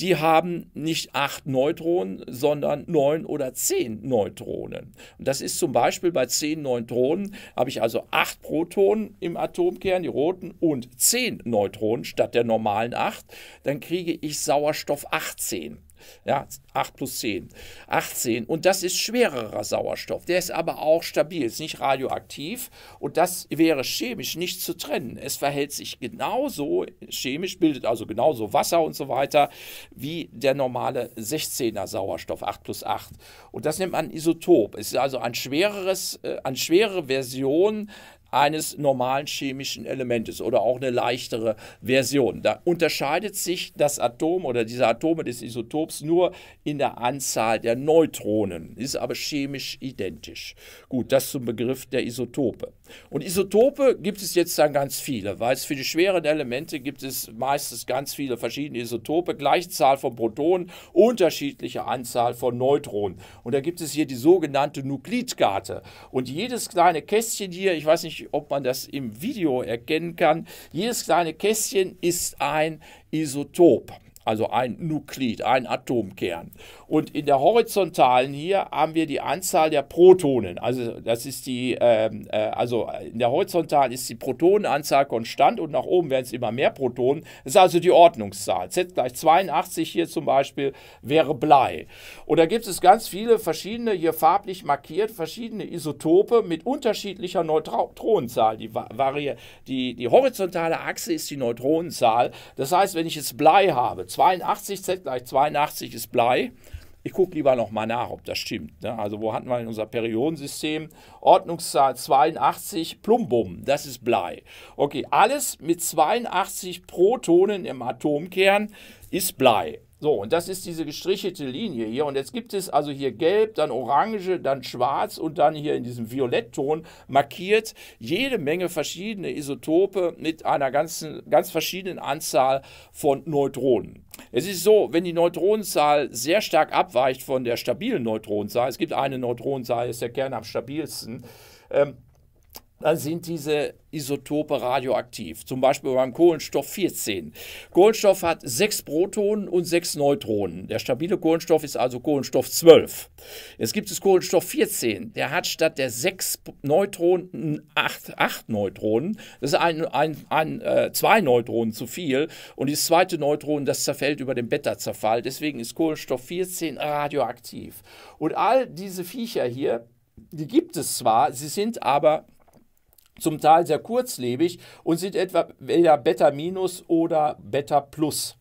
Die haben nicht acht Neutronen, sondern neun oder zehn Neutronen. Und das ist zum Beispiel bei zehn Neutronen habe ich also acht Protonen im Atomkern, die roten, und zehn Neutronen statt der normalen acht. Dann kriege ich Sauerstoff 18. Ja, 8 plus 10, 18. Und das ist schwererer Sauerstoff. Der ist aber auch stabil, ist nicht radioaktiv. Und das wäre chemisch nicht zu trennen. Es verhält sich genauso chemisch, bildet also genauso Wasser und so weiter, wie der normale 16er Sauerstoff, 8 plus 8. Und das nennt man Isotop. Es ist also ein schwereres, äh, eine schwerere Version eines normalen chemischen Elementes oder auch eine leichtere Version. Da unterscheidet sich das Atom oder diese Atome des Isotops nur in der Anzahl der Neutronen, ist aber chemisch identisch. Gut, das zum Begriff der Isotope. Und Isotope gibt es jetzt dann ganz viele, weil es für die schweren Elemente gibt es meistens ganz viele verschiedene Isotope, gleiche Zahl von Protonen, unterschiedliche Anzahl von Neutronen. Und da gibt es hier die sogenannte Nuklidkarte. Und jedes kleine Kästchen hier, ich weiß nicht, ob man das im Video erkennen kann. Jedes kleine Kästchen ist ein Isotop also ein Nuklid, ein Atomkern. Und in der horizontalen hier haben wir die Anzahl der Protonen. Also das ist die, ähm, äh, also in der horizontalen ist die Protonenanzahl konstant und nach oben werden es immer mehr Protonen. Das ist also die Ordnungszahl. Z gleich 82 hier zum Beispiel wäre Blei. Und da gibt es ganz viele verschiedene, hier farblich markiert, verschiedene Isotope mit unterschiedlicher Neutronenzahl. Die, die, die horizontale Achse ist die Neutronenzahl. Das heißt, wenn ich jetzt Blei habe, 82, Z gleich 82 ist Blei. Ich gucke lieber nochmal nach, ob das stimmt. Ne? Also wo hatten wir in unser Periodensystem? Ordnungszahl 82, Plumbum, das ist Blei. Okay, alles mit 82 Protonen im Atomkern ist Blei. So, und das ist diese gestrichelte Linie hier. Und jetzt gibt es also hier gelb, dann orange, dann schwarz und dann hier in diesem Violettton markiert jede Menge verschiedene Isotope mit einer ganzen, ganz verschiedenen Anzahl von Neutronen. Es ist so, wenn die Neutronenzahl sehr stark abweicht von der stabilen Neutronenzahl, es gibt eine Neutronenzahl, ist der Kern am stabilsten, ähm, dann sind diese Isotope radioaktiv. Zum Beispiel beim Kohlenstoff 14. Kohlenstoff hat sechs Protonen und sechs Neutronen. Der stabile Kohlenstoff ist also Kohlenstoff 12. Jetzt gibt es Kohlenstoff 14. Der hat statt der sechs Neutronen acht, acht Neutronen. Das ist ein, ein, ein äh, zwei Neutronen zu viel. Und das zweite Neutron, das zerfällt über den Beta-Zerfall. Deswegen ist Kohlenstoff 14 radioaktiv. Und all diese Viecher hier, die gibt es zwar, sie sind aber zum Teil sehr kurzlebig und sind etwa weder Beta-Minus oder Beta-Plus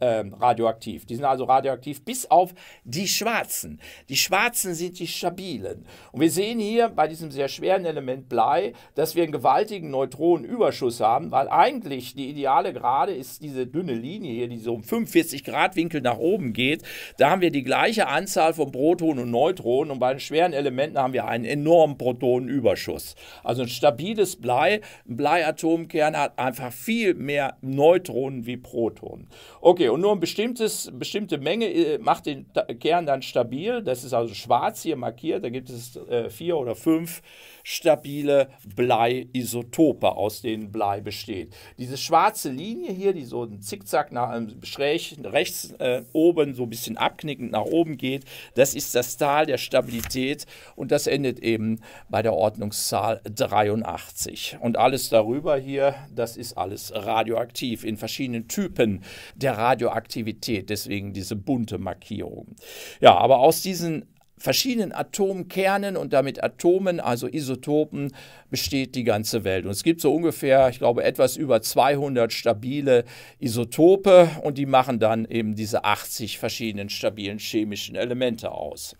äh, radioaktiv. Die sind also radioaktiv bis auf die Schwarzen. Die Schwarzen sind die stabilen. Und wir sehen hier bei diesem sehr schweren Element Blei, dass wir einen gewaltigen Neutronenüberschuss haben, weil eigentlich die ideale Gerade ist diese dünne Linie hier, die so um 45 Grad Winkel nach oben geht. Da haben wir die gleiche Anzahl von Protonen und Neutronen und bei den schweren Elementen haben wir einen enormen Protonenüberschuss. Also ein stabiles Blei, ein Bleiatomkern hat einfach viel mehr Neutronen wie Protonen. Okay, und nur ein bestimmtes, bestimmte Menge äh, macht den Kern dann stabil. Das ist also schwarz hier markiert. Da gibt es äh, vier oder fünf stabile Bleiisotope, aus denen Blei besteht. Diese schwarze Linie hier, die so ein Zickzack nach einem ähm, schräg rechts äh, oben so ein bisschen abknickend nach oben geht, das ist das Tal der Stabilität und das endet eben bei der Ordnungszahl 83. Und alles darüber hier, das ist alles radioaktiv in verschiedenen Typen der Radioaktivität, deswegen diese bunte Markierung. Ja, aber aus diesen verschiedenen Atomkernen und damit Atomen, also Isotopen, besteht die ganze Welt. Und es gibt so ungefähr, ich glaube, etwas über 200 stabile Isotope und die machen dann eben diese 80 verschiedenen stabilen chemischen Elemente aus.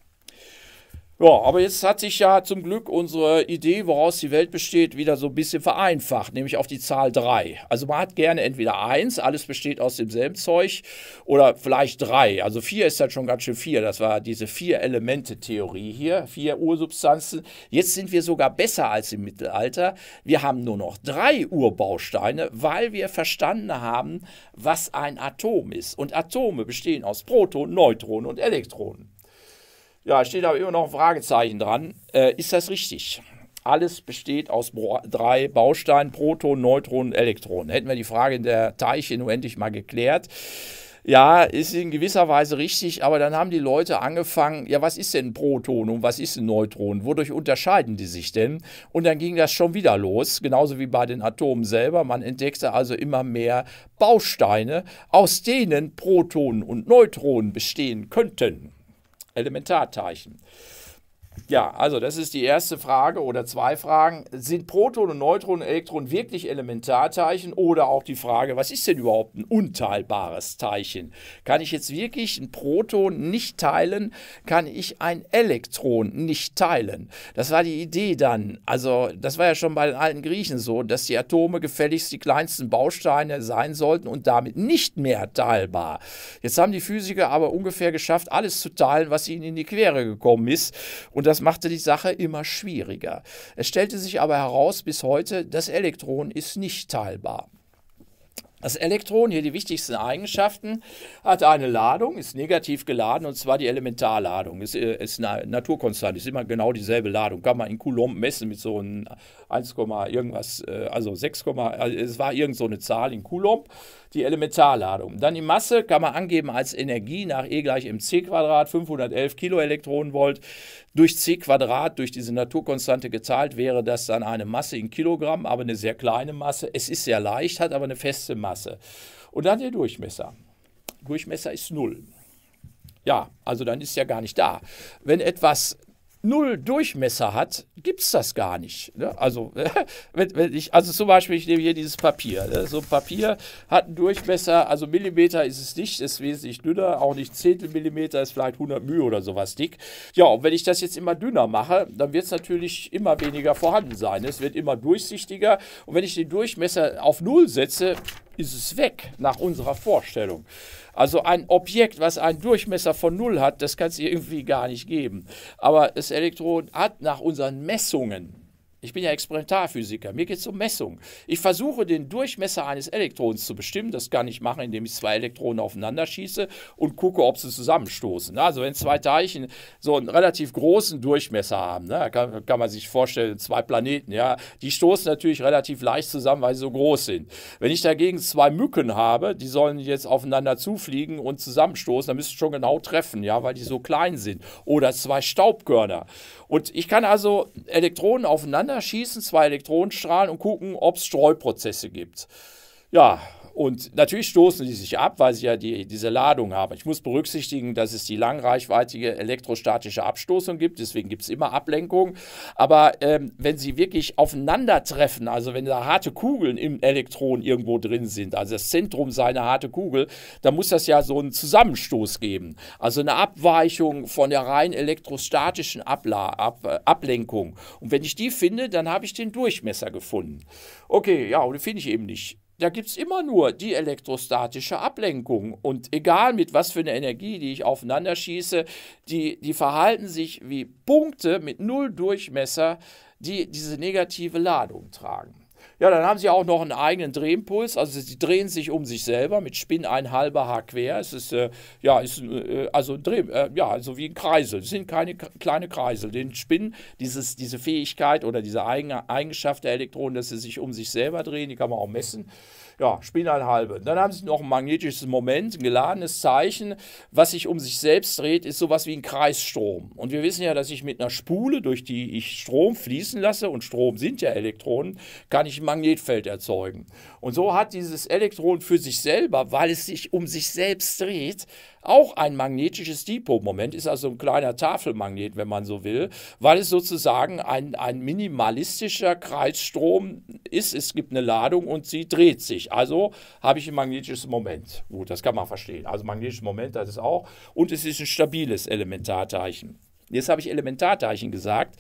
Ja, aber jetzt hat sich ja zum Glück unsere Idee, woraus die Welt besteht, wieder so ein bisschen vereinfacht, nämlich auf die Zahl 3. Also man hat gerne entweder 1, alles besteht aus demselben Zeug, oder vielleicht 3. Also 4 ist dann halt schon ganz schön 4. Das war diese Vier-Elemente-Theorie hier, vier Ursubstanzen. Jetzt sind wir sogar besser als im Mittelalter. Wir haben nur noch drei Urbausteine, weil wir verstanden haben, was ein Atom ist. Und Atome bestehen aus Protonen, Neutronen und Elektronen. Ja, steht aber immer noch ein Fragezeichen dran. Äh, ist das richtig? Alles besteht aus drei Bausteinen, Proton, Neutron, und Elektron. Hätten wir die Frage in der Teilchen nun endlich mal geklärt. Ja, ist in gewisser Weise richtig, aber dann haben die Leute angefangen, ja, was ist denn ein Proton und was ist ein Neutron? Wodurch unterscheiden die sich denn? Und dann ging das schon wieder los, genauso wie bei den Atomen selber. Man entdeckte also immer mehr Bausteine, aus denen Protonen und Neutronen bestehen könnten. Elementarteilchen. Ja, also das ist die erste Frage oder zwei Fragen. Sind Protonen, Neutronen, Elektronen wirklich Elementarteilchen? Oder auch die Frage, was ist denn überhaupt ein unteilbares Teilchen? Kann ich jetzt wirklich ein Proton nicht teilen? Kann ich ein Elektron nicht teilen? Das war die Idee dann. Also das war ja schon bei den alten Griechen so, dass die Atome gefälligst die kleinsten Bausteine sein sollten und damit nicht mehr teilbar. Jetzt haben die Physiker aber ungefähr geschafft, alles zu teilen, was ihnen in die Quere gekommen ist. Und das machte die Sache immer schwieriger. Es stellte sich aber heraus bis heute, das Elektron ist nicht teilbar. Das Elektron, hier die wichtigsten Eigenschaften, hat eine Ladung, ist negativ geladen und zwar die Elementarladung. Äh, ist, ist eine Naturkonstante, ist immer genau dieselbe Ladung. Kann man in Coulomb messen mit so einem 1, irgendwas, äh, also 6, also es war irgend so eine Zahl in Coulomb die Elementarladung. Dann die Masse kann man angeben als Energie nach E gleich mc Quadrat, 511 Kiloelektronenvolt durch c Quadrat, durch diese Naturkonstante gezahlt, wäre das dann eine Masse in Kilogramm, aber eine sehr kleine Masse. Es ist sehr leicht, hat aber eine feste Masse. Und dann der Durchmesser. Durchmesser ist null. Ja, also dann ist ja gar nicht da. Wenn etwas null Durchmesser hat, gibt es das gar nicht. Ne? Also, wenn, wenn ich, also zum Beispiel, ich nehme hier dieses Papier. Ne? So ein Papier hat einen Durchmesser, also Millimeter ist es nicht, ist wesentlich dünner, auch nicht Zehntel Millimeter, ist vielleicht 100 Mühe oder sowas dick. Ja, und wenn ich das jetzt immer dünner mache, dann wird es natürlich immer weniger vorhanden sein. Ne? Es wird immer durchsichtiger und wenn ich den Durchmesser auf Null setze, ist es weg nach unserer Vorstellung. Also ein Objekt, was einen Durchmesser von null hat, das kann es irgendwie gar nicht geben. Aber das Elektron hat nach unseren Messungen ich bin ja Experimentalphysiker, mir geht es um Messungen. Ich versuche, den Durchmesser eines Elektrons zu bestimmen. Das kann ich machen, indem ich zwei Elektronen aufeinander schieße und gucke, ob sie zusammenstoßen. Also wenn zwei Teilchen so einen relativ großen Durchmesser haben, ne, kann, kann, man sich vorstellen, zwei Planeten, ja, die stoßen natürlich relativ leicht zusammen, weil sie so groß sind. Wenn ich dagegen zwei Mücken habe, die sollen jetzt aufeinander zufliegen und zusammenstoßen, dann müsste ich schon genau treffen, ja, weil die so klein sind. Oder zwei Staubkörner. Und ich kann also Elektronen aufeinander schießen, zwei Elektronenstrahlen und gucken, ob es Streuprozesse gibt. Ja, und natürlich stoßen die sich ab, weil sie ja die, diese Ladung haben. Ich muss berücksichtigen, dass es die langreichweitige elektrostatische Abstoßung gibt, deswegen gibt es immer Ablenkung. Aber ähm, wenn sie wirklich aufeinandertreffen, also wenn da harte Kugeln im Elektron irgendwo drin sind, also das Zentrum seiner harte Kugel, dann muss das ja so einen Zusammenstoß geben. Also eine Abweichung von der rein elektrostatischen Abla Ab Ablenkung. Und wenn ich die finde, dann habe ich den Durchmesser gefunden. Okay, ja, und den finde ich eben nicht da gibt es immer nur die elektrostatische Ablenkung. Und egal mit was für einer Energie, die ich aufeinander schieße, die, die verhalten sich wie Punkte mit null Durchmesser, die diese negative Ladung tragen. Ja, dann haben sie auch noch einen eigenen Drehimpuls. Also sie drehen sich um sich selber mit Spinn ein halber H quer. Es ist, äh, ja, ist, äh, also, Dreh, äh, ja, also wie ein Kreisel. Es sind keine kleine Kreisel. Den Spinn, dieses, diese Fähigkeit oder diese Eigenschaft der Elektronen, dass sie sich um sich selber drehen, die kann man auch messen ja, Spinneinhalbe. Dann haben sie noch ein magnetisches Moment, ein geladenes Zeichen, was sich um sich selbst dreht, ist sowas wie ein Kreisstrom. Und wir wissen ja, dass ich mit einer Spule, durch die ich Strom fließen lasse, und Strom sind ja Elektronen, kann ich ein Magnetfeld erzeugen. Und so hat dieses Elektron für sich selber, weil es sich um sich selbst dreht, auch ein magnetisches Dipolmoment, ist also ein kleiner Tafelmagnet, wenn man so will, weil es sozusagen ein, ein minimalistischer Kreisstrom ist. Es gibt eine Ladung und sie dreht sich. Also habe ich ein magnetisches Moment. Gut, das kann man verstehen. Also magnetisches Moment, das ist auch. Und es ist ein stabiles Elementarteilchen. Jetzt habe ich Elementarteilchen gesagt,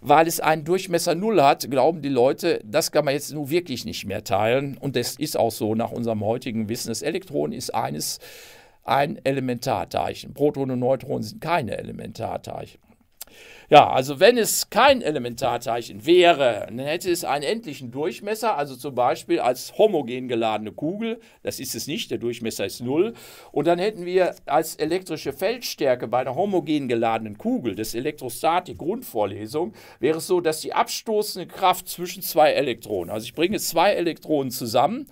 weil es einen Durchmesser Null hat, glauben die Leute, das kann man jetzt nun wirklich nicht mehr teilen. Und das ist auch so nach unserem heutigen Wissen. Das Elektron ist eines ein Elementarteilchen. Protonen und Neutronen sind keine Elementarteilchen. Ja, also wenn es kein Elementarteilchen wäre, dann hätte es einen endlichen Durchmesser, also zum Beispiel als homogen geladene Kugel, das ist es nicht, der Durchmesser ist null, und dann hätten wir als elektrische Feldstärke bei einer homogen geladenen Kugel, das Elektrostatik-Grundvorlesung, wäre es so, dass die abstoßende Kraft zwischen zwei Elektronen, also ich bringe zwei Elektronen zusammen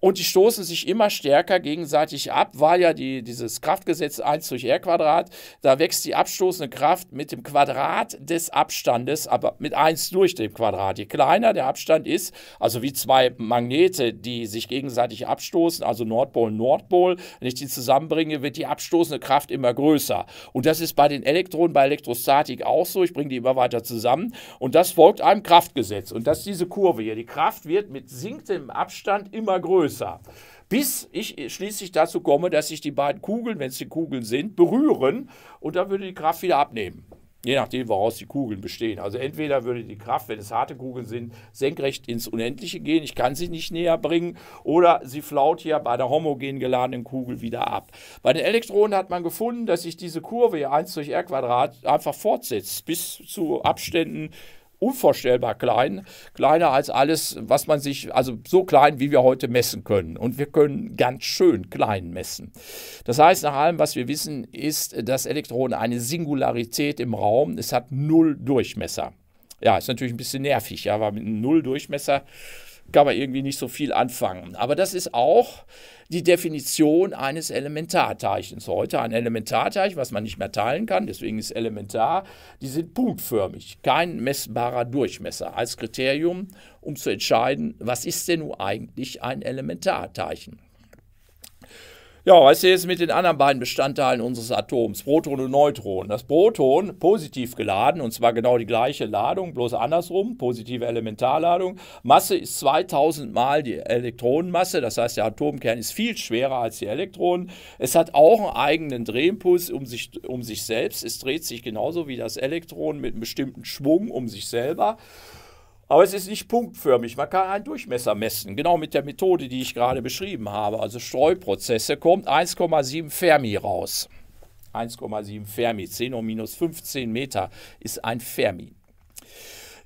und die stoßen sich immer stärker gegenseitig ab, weil ja die, dieses Kraftgesetz 1 durch R Quadrat, da wächst die abstoßende Kraft mit dem Quadrat des Abstandes, aber mit 1 durch dem Quadrat. Je kleiner der Abstand ist, also wie zwei Magnete, die sich gegenseitig abstoßen, also Nordpol, Nordpol, wenn ich die zusammenbringe, wird die abstoßende Kraft immer größer. Und das ist bei den Elektronen, bei Elektrostatik auch so. Ich bringe die immer weiter zusammen. Und das folgt einem Kraftgesetz. Und das ist diese Kurve hier. Die Kraft wird mit sinkendem Abstand immer größer größer. Bis ich schließlich dazu komme, dass sich die beiden Kugeln, wenn es die Kugeln sind, berühren und dann würde die Kraft wieder abnehmen. Je nachdem, woraus die Kugeln bestehen. Also entweder würde die Kraft, wenn es harte Kugeln sind, senkrecht ins Unendliche gehen, ich kann sie nicht näher bringen, oder sie flaut hier bei der homogen geladenen Kugel wieder ab. Bei den Elektronen hat man gefunden, dass sich diese Kurve hier 1 durch r Quadrat einfach fortsetzt bis zu Abständen unvorstellbar klein, kleiner als alles, was man sich, also so klein, wie wir heute messen können. Und wir können ganz schön klein messen. Das heißt, nach allem, was wir wissen, ist das Elektron eine Singularität im Raum. Es hat null Durchmesser. Ja, ist natürlich ein bisschen nervig, ja, aber mit einem Null Durchmesser kann man irgendwie nicht so viel anfangen. Aber das ist auch die Definition eines Elementarteilchens. Heute ein Elementarteilchen, was man nicht mehr teilen kann, deswegen ist elementar, die sind punktförmig, kein messbarer Durchmesser als Kriterium, um zu entscheiden, was ist denn nun eigentlich ein Elementarteilchen. Ja, was ist jetzt mit den anderen beiden Bestandteilen unseres Atoms, Proton und Neutron? Das Proton, positiv geladen, und zwar genau die gleiche Ladung, bloß andersrum, positive Elementarladung. Masse ist 2000 mal die Elektronenmasse, das heißt, der Atomkern ist viel schwerer als die Elektronen. Es hat auch einen eigenen Drehimpuls um sich, um sich selbst. Es dreht sich genauso wie das Elektron mit einem bestimmten Schwung um sich selber. Aber es ist nicht punktförmig. Man kann einen Durchmesser messen, genau mit der Methode, die ich gerade beschrieben habe. Also Streuprozesse kommt 1,7 Fermi raus. 1,7 Fermi, 10 hoch minus 15 Meter ist ein Fermi.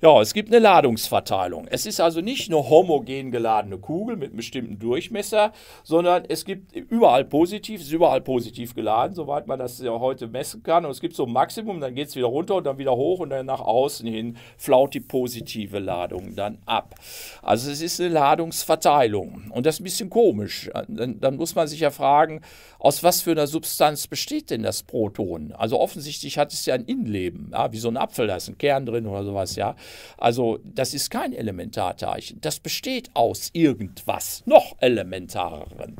Ja, es gibt eine Ladungsverteilung. Es ist also nicht eine homogen geladene Kugel mit einem bestimmten Durchmesser, sondern es gibt überall positiv, es ist überall positiv geladen, soweit man das ja heute messen kann. Und es gibt so ein Maximum, dann geht es wieder runter und dann wieder hoch und dann nach außen hin flaut die positive Ladung dann ab. Also es ist eine Ladungsverteilung. Und das ist ein bisschen komisch. Dann, dann muss man sich ja fragen, aus was für einer Substanz besteht denn das Proton? Also offensichtlich hat es ja ein Innenleben, ja, wie so ein Apfel, da ist ein Kern drin oder sowas, ja. Also das ist kein Elementarteilchen. Das besteht aus irgendwas noch elementareren.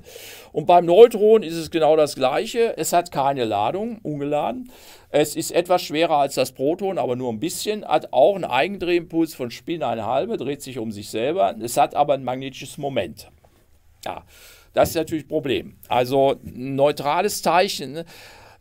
Und beim Neutron ist es genau das Gleiche. Es hat keine Ladung, ungeladen. Es ist etwas schwerer als das Proton, aber nur ein bisschen. Hat auch einen Eigendrehimpuls von Spin 1,5, dreht sich um sich selber. Es hat aber ein magnetisches Moment. Ja, das ist natürlich ein Problem. Also ein neutrales Teilchen. Ne?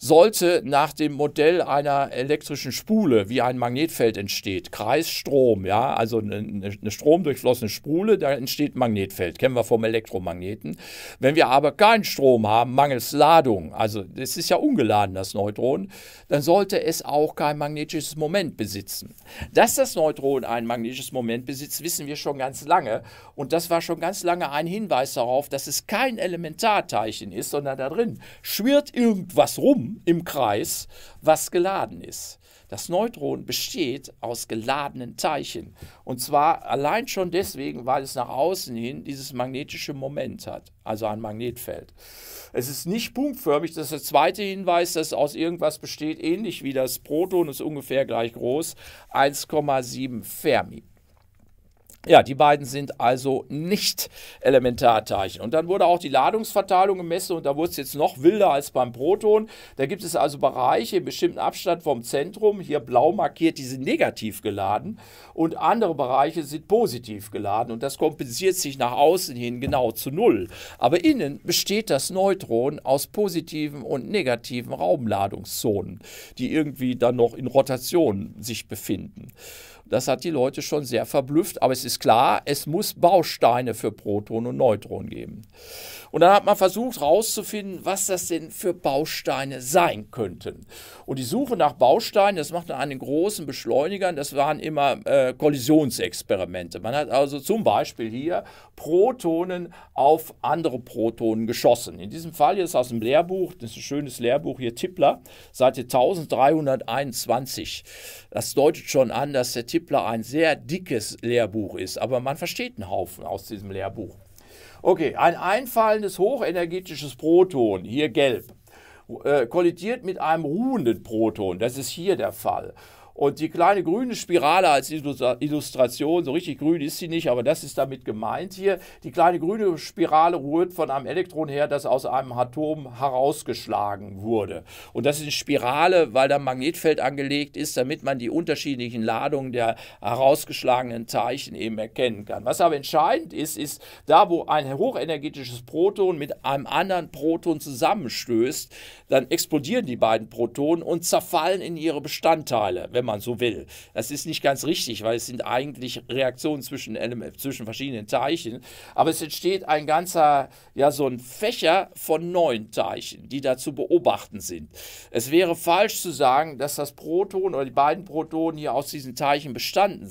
sollte nach dem Modell einer elektrischen Spule, wie ein Magnetfeld entsteht, Kreisstrom, ja, also eine, eine stromdurchflossene Spule, da entsteht Magnetfeld, kennen wir vom Elektromagneten. Wenn wir aber keinen Strom haben, mangels Ladung, also es ist ja ungeladen, das Neutron, dann sollte es auch kein magnetisches Moment besitzen. Dass das Neutron ein magnetisches Moment besitzt, wissen wir schon ganz lange und das war schon ganz lange ein Hinweis darauf, dass es kein Elementarteilchen ist, sondern da drin schwirrt irgendwas rum, im Kreis, was geladen ist. Das Neutron besteht aus geladenen Teilchen. Und zwar allein schon deswegen, weil es nach außen hin dieses magnetische Moment hat, also ein Magnetfeld. Es ist nicht punktförmig, das ist der zweite Hinweis, dass es aus irgendwas besteht, ähnlich wie das Proton, ist ungefähr gleich groß, 1,7 Fermi. Ja, die beiden sind also nicht Elementarteilchen. Und dann wurde auch die Ladungsverteilung gemessen und da wurde es jetzt noch wilder als beim Proton. Da gibt es also Bereiche im bestimmten Abstand vom Zentrum, hier blau markiert, die sind negativ geladen und andere Bereiche sind positiv geladen und das kompensiert sich nach außen hin genau zu Null. Aber innen besteht das Neutron aus positiven und negativen Raumladungszonen, die irgendwie dann noch in Rotation sich befinden. Das hat die Leute schon sehr verblüfft. Aber es ist klar, es muss Bausteine für Protonen und Neutronen geben. Und dann hat man versucht herauszufinden, was das denn für Bausteine sein könnten. Und die Suche nach Bausteinen, das macht man an den großen Beschleunigern, das waren immer äh, Kollisionsexperimente. Man hat also zum Beispiel hier Protonen auf andere Protonen geschossen. In diesem Fall jetzt aus dem Lehrbuch, das ist ein schönes Lehrbuch hier, Tippler, Seite 1321. Das deutet schon an, dass der Tippler ein sehr dickes Lehrbuch ist, aber man versteht einen Haufen aus diesem Lehrbuch. Okay, ein einfallendes hochenergetisches Proton, hier gelb, äh, kollidiert mit einem ruhenden Proton. Das ist hier der Fall. Und die kleine grüne Spirale als Illustration, so richtig grün ist sie nicht, aber das ist damit gemeint hier. Die kleine grüne Spirale rührt von einem Elektron her, das aus einem Atom herausgeschlagen wurde. Und das ist eine Spirale, weil da ein Magnetfeld angelegt ist, damit man die unterschiedlichen Ladungen der herausgeschlagenen Teilchen eben erkennen kann. Was aber entscheidend ist, ist, da wo ein hochenergetisches Proton mit einem anderen Proton zusammenstößt, dann explodieren die beiden Protonen und zerfallen in ihre Bestandteile. Wenn wenn man so will. Das ist nicht ganz richtig, weil es sind eigentlich Reaktionen zwischen, Element, zwischen verschiedenen Teilchen. Aber es entsteht ein ganzer, ja, so ein Fächer von neuen Teilchen, die da zu beobachten sind. Es wäre falsch zu sagen, dass das Proton oder die beiden Protonen hier aus diesen Teilchen bestanden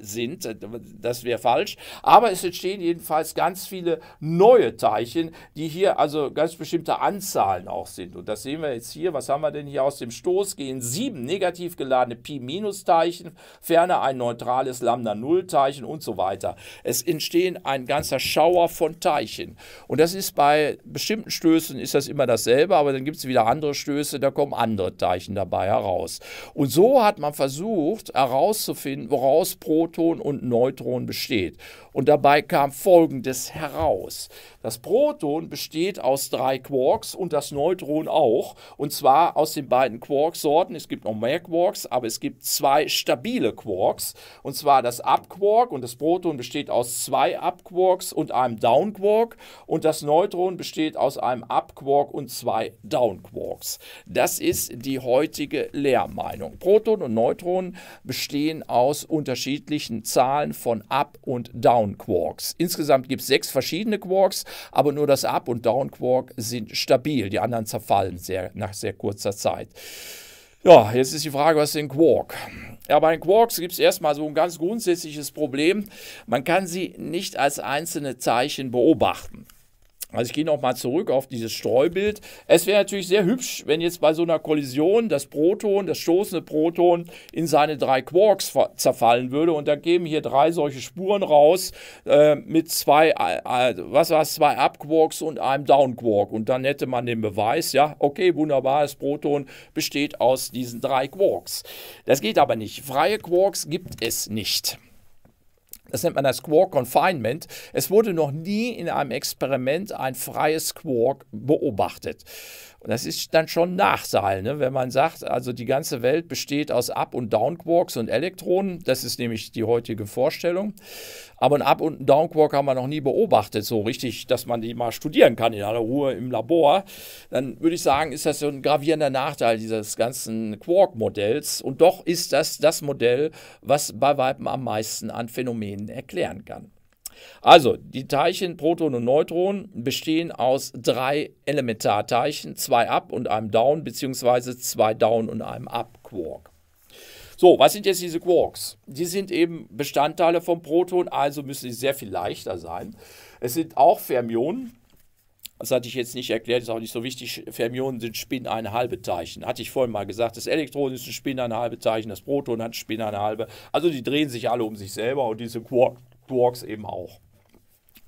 sind. Das wäre falsch. Aber es entstehen jedenfalls ganz viele neue Teilchen, die hier also ganz bestimmte Anzahlen auch sind. Und das sehen wir jetzt hier. Was haben wir denn hier aus dem Stoß? Gehen sieben negativ geladene Pi-Teilchen, ferner ein neutrales Lambda-Null-Teilchen und so weiter. Es entstehen ein ganzer Schauer von Teilchen. Und das ist bei bestimmten Stößen ist das immer dasselbe, aber dann gibt es wieder andere Stöße, da kommen andere Teilchen dabei heraus. Und so hat man versucht herauszufinden, woraus Proton und Neutron besteht. Und dabei kam Folgendes heraus. Das Proton besteht aus drei Quarks und das Neutron auch. Und zwar aus den beiden Quarksorten. Es gibt noch mehr Quarks, aber es es gibt zwei stabile Quarks, und zwar das Up-Quark und das Proton besteht aus zwei Up-Quarks und einem Down-Quark und das Neutron besteht aus einem Up-Quark und zwei Down-Quarks. Das ist die heutige Lehrmeinung. Proton und Neutron bestehen aus unterschiedlichen Zahlen von Up- und Down-Quarks. Insgesamt gibt es sechs verschiedene Quarks, aber nur das Up- und Down-Quark sind stabil. Die anderen zerfallen sehr, nach sehr kurzer Zeit. Ja, jetzt ist die Frage, was ist denn Quark? Ja, bei den Quarks gibt es erstmal so ein ganz grundsätzliches Problem. Man kann sie nicht als einzelne Zeichen beobachten. Also ich gehe nochmal zurück auf dieses Streubild. Es wäre natürlich sehr hübsch, wenn jetzt bei so einer Kollision das Proton, das stoßende Proton in seine drei Quarks zerfallen würde und da geben hier drei solche Spuren raus äh, mit zwei, äh, also was war zwei Up-Quarks und einem Down-Quark und dann hätte man den Beweis, ja, okay, wunderbar, das Proton besteht aus diesen drei Quarks. Das geht aber nicht. Freie Quarks gibt es nicht. Das nennt man das Quark Confinement. Es wurde noch nie in einem Experiment ein freies Quark beobachtet. Und das ist dann schon ein Nachteil, ne? wenn man sagt, also die ganze Welt besteht aus Up- und Downquarks und Elektronen. Das ist nämlich die heutige Vorstellung. Aber ein Up- und ein Downquark haben wir noch nie beobachtet, so richtig, dass man die mal studieren kann in aller Ruhe im Labor. Dann würde ich sagen, ist das so ein gravierender Nachteil dieses ganzen Quark-Modells. Und doch ist das das Modell, was bei Weipen am meisten an Phänomenen erklären kann. Also, die Teilchen Proton und Neutron bestehen aus drei Elementarteilchen, zwei Up und einem Down, beziehungsweise zwei Down und einem Up-Quark. So, was sind jetzt diese Quarks? Die sind eben Bestandteile vom Proton, also müssen sie sehr viel leichter sein. Es sind auch Fermionen. Das hatte ich jetzt nicht erklärt, ist auch nicht so wichtig. Fermionen sind Spin eine halbe Teilchen. Hatte ich vorhin mal gesagt, das Elektron ist ein Spin eine halbe Teilchen, das Proton hat Spin eine halbe. Also die drehen sich alle um sich selber und diese Quarks Dwarks eben auch.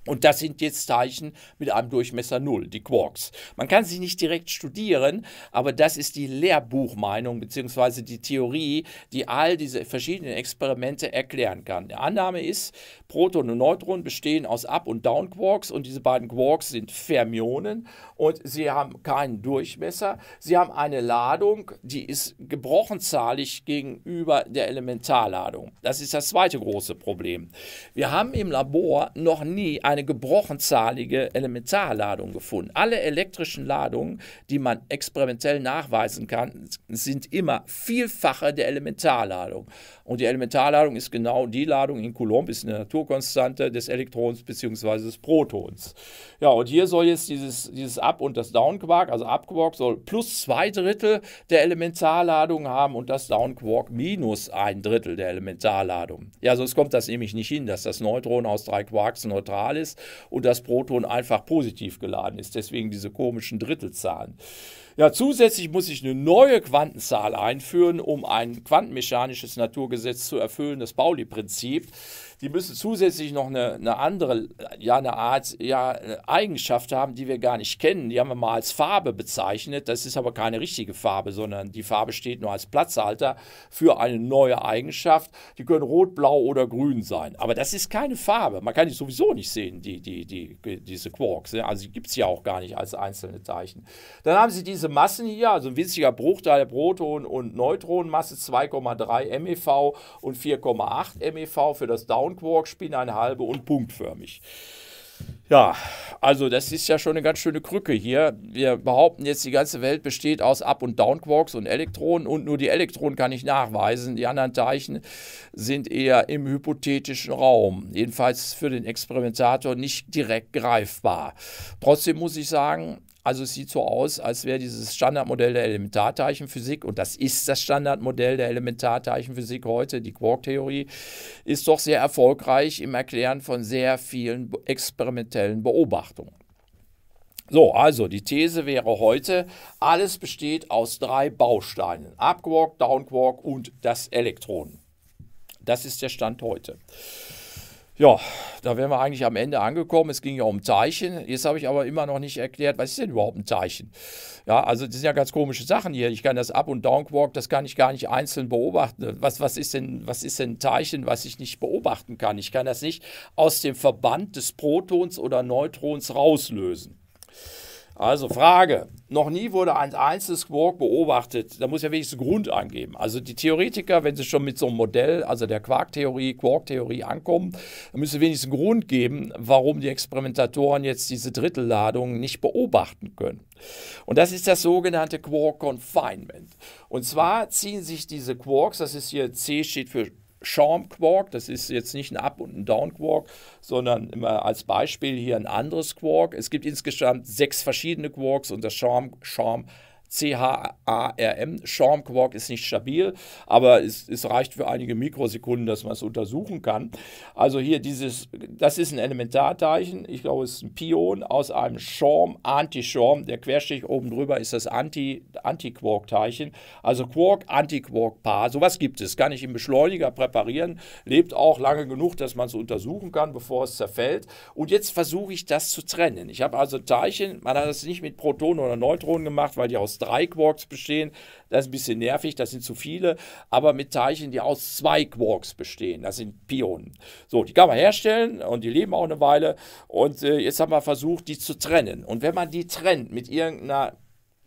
Und das sind jetzt Teilchen mit einem Durchmesser 0, die Quarks. Man kann sie nicht direkt studieren, aber das ist die Lehrbuchmeinung bzw. die Theorie, die all diese verschiedenen Experimente erklären kann. Die Annahme ist, Proton und Neutron bestehen aus Up- und Down-Quarks und diese beiden Quarks sind Fermionen und sie haben keinen Durchmesser. Sie haben eine Ladung, die ist gebrochenzahlig gegenüber der Elementarladung. Das ist das zweite große Problem. Wir haben im Labor noch nie eine eine gebrochenzahlige Elementarladung gefunden. Alle elektrischen Ladungen, die man experimentell nachweisen kann, sind immer Vielfache der Elementarladung. Und die Elementarladung ist genau die Ladung in Coulomb, ist eine Naturkonstante des Elektrons bzw. des Protons. Ja, und hier soll jetzt dieses, dieses Up- und das Down-Quark, also Up-Quark soll plus zwei Drittel der Elementarladung haben und das Down-Quark minus ein Drittel der Elementarladung. Ja, sonst kommt das nämlich nicht hin, dass das Neutron aus drei Quarks neutral ist und das Proton einfach positiv geladen ist. Deswegen diese komischen Drittelzahlen. Ja, zusätzlich muss ich eine neue Quantenzahl einführen, um ein quantenmechanisches Naturgesetz zu erfüllen, das Pauli-Prinzip die müssen zusätzlich noch eine, eine andere, ja, eine Art, ja, eine Eigenschaft haben, die wir gar nicht kennen. Die haben wir mal als Farbe bezeichnet. Das ist aber keine richtige Farbe, sondern die Farbe steht nur als Platzhalter für eine neue Eigenschaft. Die können rot, blau oder grün sein. Aber das ist keine Farbe. Man kann die sowieso nicht sehen, die, die, die, diese Quarks. Ne? Also die gibt es ja auch gar nicht als einzelne Teilchen. Dann haben sie diese Massen hier, also ein winziger Bruchteil der Proton- und Neutronenmasse, 2,3 MeV und 4,8 MeV für das Down Quark Spinne eine halbe und punktförmig. Ja, also das ist ja schon eine ganz schöne Krücke hier. Wir behaupten jetzt, die ganze Welt besteht aus Up- und Down-Quarks und Elektronen und nur die Elektronen kann ich nachweisen. Die anderen Teilchen sind eher im hypothetischen Raum, jedenfalls für den Experimentator nicht direkt greifbar. Trotzdem muss ich sagen, also es sieht so aus, als wäre dieses Standardmodell der Elementarteilchenphysik, und das ist das Standardmodell der Elementarteilchenphysik heute, die Quark-Theorie, ist doch sehr erfolgreich im Erklären von sehr vielen experimentellen Beobachtungen. So, also die These wäre heute, alles besteht aus drei Bausteinen, Upquark, Downquark und das Elektron. Das ist der Stand heute. Ja, da wären wir eigentlich am Ende angekommen. Es ging ja um Teilchen. Jetzt habe ich aber immer noch nicht erklärt, was ist denn überhaupt ein Teilchen? Ja, also das sind ja ganz komische Sachen hier. Ich kann das Up- und Downwalk, das kann ich gar nicht einzeln beobachten. Was, was, ist denn, was ist denn ein Teilchen, was ich nicht beobachten kann? Ich kann das nicht aus dem Verband des Protons oder Neutrons rauslösen. Also Frage. Noch nie wurde ein einzelnes Quark beobachtet. Da muss ja wenigstens Grund angeben. Also die Theoretiker, wenn sie schon mit so einem Modell, also der Quark-Theorie, Quark-Theorie ankommen, dann müsste wenigstens Grund geben, warum die Experimentatoren jetzt diese Drittelladung nicht beobachten können. Und das ist das sogenannte Quark-Confinement. Und zwar ziehen sich diese Quarks, das ist hier C steht für Champ Quark, das ist jetzt nicht ein Up- und ein Down Quark, sondern immer als Beispiel hier ein anderes Quark. Es gibt insgesamt sechs verschiedene Quarks und das Champ, Champ CHARM. Charm Quark ist nicht stabil, aber es, es reicht für einige Mikrosekunden, dass man es untersuchen kann. Also hier dieses, das ist ein Elementarteilchen. Ich glaube, es ist ein Pion aus einem Schaum, anti schaum Der Querstrich oben drüber ist das Anti-Quark-Teilchen. -Anti also Quark, Anti-Quark-Paar. Sowas gibt es. Kann ich im Beschleuniger präparieren. Lebt auch lange genug, dass man es untersuchen kann, bevor es zerfällt. Und jetzt versuche ich das zu trennen. Ich habe also Teilchen, man hat es nicht mit Protonen oder Neutronen gemacht, weil die aus drei Quarks bestehen. Das ist ein bisschen nervig, das sind zu viele. Aber mit Teilchen, die aus zwei Quarks bestehen, das sind Pionen. So, die kann man herstellen und die leben auch eine Weile. Und äh, jetzt haben wir versucht, die zu trennen. Und wenn man die trennt mit irgendeiner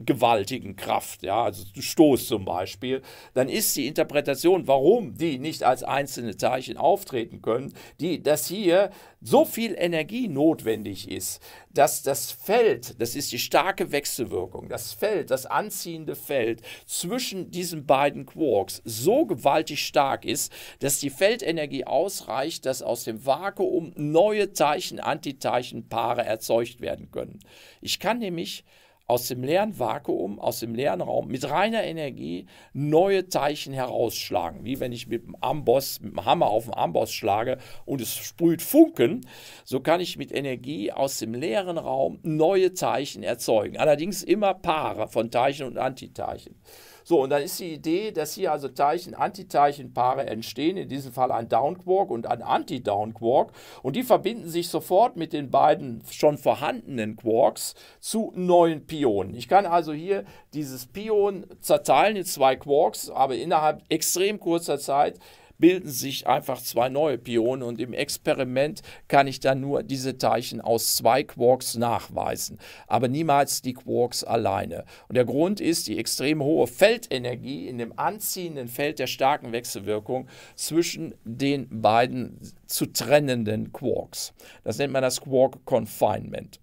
gewaltigen Kraft, ja, also Stoß zum Beispiel, dann ist die Interpretation, warum die nicht als einzelne Teilchen auftreten können, die, dass hier so viel Energie notwendig ist, dass das Feld, das ist die starke Wechselwirkung, das Feld, das anziehende Feld zwischen diesen beiden Quarks so gewaltig stark ist, dass die Feldenergie ausreicht, dass aus dem Vakuum neue Teilchen, Antiteilchenpaare erzeugt werden können. Ich kann nämlich aus dem leeren Vakuum, aus dem leeren Raum mit reiner Energie neue Teilchen herausschlagen. Wie wenn ich mit dem Amboss, mit dem Hammer auf den Amboss schlage und es sprüht Funken, so kann ich mit Energie aus dem leeren Raum neue Teilchen erzeugen. Allerdings immer Paare von Teilchen und Antiteilchen. So, und dann ist die Idee, dass hier also Teilchen, Antiteilchenpaare entstehen, in diesem Fall ein Downquark und ein Anti-Downquark. Und die verbinden sich sofort mit den beiden schon vorhandenen Quarks zu neuen Pionen. Ich kann also hier dieses Pion zerteilen in zwei Quarks, aber innerhalb extrem kurzer Zeit bilden sich einfach zwei neue Pionen und im Experiment kann ich dann nur diese Teilchen aus zwei Quarks nachweisen, aber niemals die Quarks alleine. Und der Grund ist die extrem hohe Feldenergie in dem anziehenden Feld der starken Wechselwirkung zwischen den beiden zu trennenden Quarks. Das nennt man das Quark Confinement.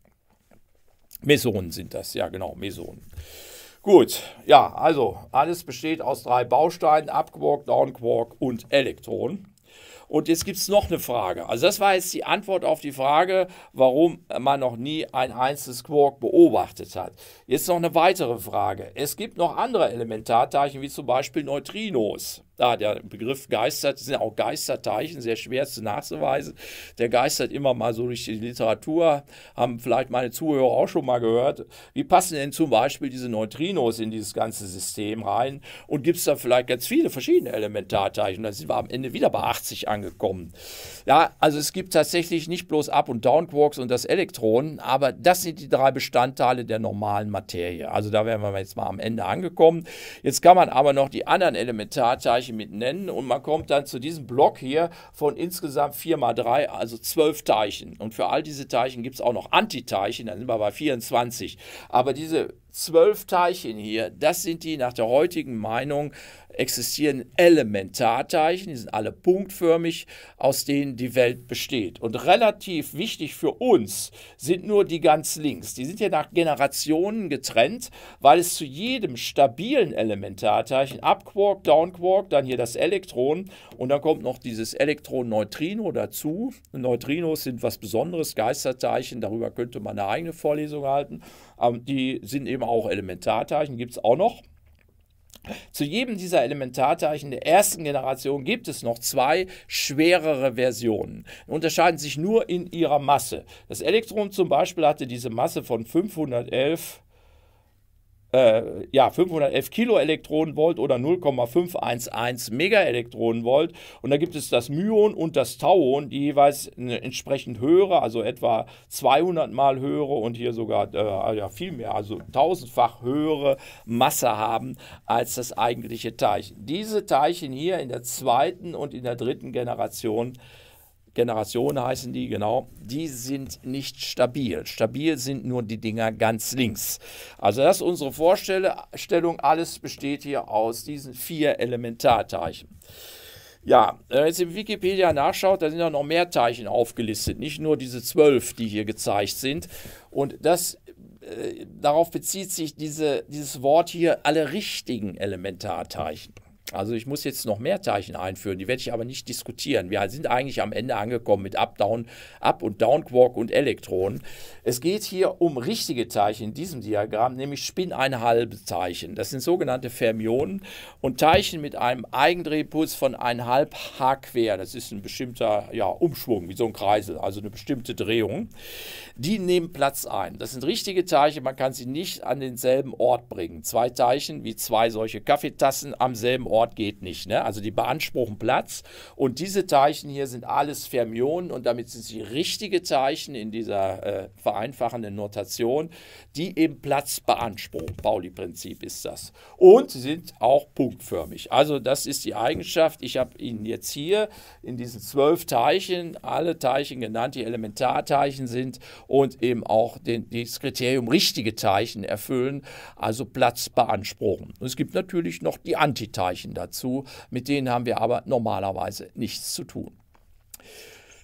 Mesonen sind das, ja genau, Mesonen. Gut, ja, also alles besteht aus drei Bausteinen, Upquark, Downquark und Elektron. Und jetzt gibt es noch eine Frage. Also das war jetzt die Antwort auf die Frage, warum man noch nie ein einzelnes Quark beobachtet hat. Jetzt noch eine weitere Frage. Es gibt noch andere Elementarteilchen, wie zum Beispiel Neutrinos da der Begriff geistert, sind ja auch Geisterteichen, sehr schwer zu nachzuweisen. Der geistert immer mal so durch die Literatur, haben vielleicht meine Zuhörer auch schon mal gehört. Wie passen denn zum Beispiel diese Neutrinos in dieses ganze System rein? Und gibt es da vielleicht ganz viele verschiedene Elementarteilchen? Dann sind wir am Ende wieder bei 80 angekommen. Ja, also es gibt tatsächlich nicht bloß Up- und Downquarks und das Elektron, aber das sind die drei Bestandteile der normalen Materie. Also da wären wir jetzt mal am Ende angekommen. Jetzt kann man aber noch die anderen Elementarteilchen Bereiche mit nennen und man kommt dann zu diesem Block hier von insgesamt 4 mal 3, also 12 Teilchen. Und für all diese Teilchen gibt es auch noch Antiteilchen, dann sind wir bei 24. Aber diese zwölf Teilchen hier, das sind die nach der heutigen Meinung existierenden Elementarteilchen, die sind alle punktförmig, aus denen die Welt besteht. Und relativ wichtig für uns sind nur die ganz links. Die sind ja nach Generationen getrennt, weil es zu jedem stabilen Elementarteilchen, Upquark, Downquark, dann hier das Elektron und dann kommt noch dieses Elektron-Neutrino dazu. Neutrinos sind was Besonderes, Geisterteilchen, darüber könnte man eine eigene Vorlesung halten. Ähm, die sind eben auch Elementarteilchen, gibt es auch noch. Zu jedem dieser Elementarteilchen der ersten Generation gibt es noch zwei schwerere Versionen. Die Unterscheiden sich nur in ihrer Masse. Das Elektron zum Beispiel hatte diese Masse von 511 äh, ja, 511 Kilo Elektronenvolt oder 0,511 Megaelektronenvolt. Und da gibt es das Myon und das Tauon, die jeweils eine entsprechend höhere, also etwa 200 mal höhere und hier sogar äh, ah ja, viel mehr, also tausendfach höhere Masse haben als das eigentliche Teilchen. Diese Teilchen hier in der zweiten und in der dritten Generation Generation heißen die, genau, die sind nicht stabil. Stabil sind nur die Dinger ganz links. Also das ist unsere Vorstellung. Alles besteht hier aus diesen vier Elementarteilchen. Ja, wenn äh, man jetzt in Wikipedia nachschaut, da sind ja noch mehr Teilchen aufgelistet, nicht nur diese zwölf, die hier gezeigt sind. Und das äh, darauf bezieht sich diese, dieses Wort hier, alle richtigen Elementarteilchen. Also ich muss jetzt noch mehr Teilchen einführen, die werde ich aber nicht diskutieren. Wir sind eigentlich am Ende angekommen mit Up, Down, Up und Down Quark und Elektronen. Es geht hier um richtige Teilchen in diesem Diagramm, nämlich spinneinhalbe Teilchen. Das sind sogenannte Fermionen und Teilchen mit einem Eigendrehpuls von 1,5 h quer. Das ist ein bestimmter ja, Umschwung, wie so ein Kreisel, also eine bestimmte Drehung. Die nehmen Platz ein. Das sind richtige Teilchen, man kann sie nicht an denselben Ort bringen. Zwei Teilchen wie zwei solche Kaffeetassen am selben Ort Ort geht nicht. Ne? Also die beanspruchen Platz und diese Teilchen hier sind alles Fermionen und damit sind sie richtige Teilchen in dieser äh, vereinfachenden Notation, die eben Platz beanspruchen. Pauli-Prinzip ist das. Und sind auch punktförmig. Also das ist die Eigenschaft. Ich habe Ihnen jetzt hier in diesen zwölf Teilchen alle Teilchen genannt, die Elementarteilchen sind und eben auch den, das Kriterium richtige Teilchen erfüllen, also Platz beanspruchen. Und es gibt natürlich noch die Antiteilchen. Zeichen dazu. Mit denen haben wir aber normalerweise nichts zu tun.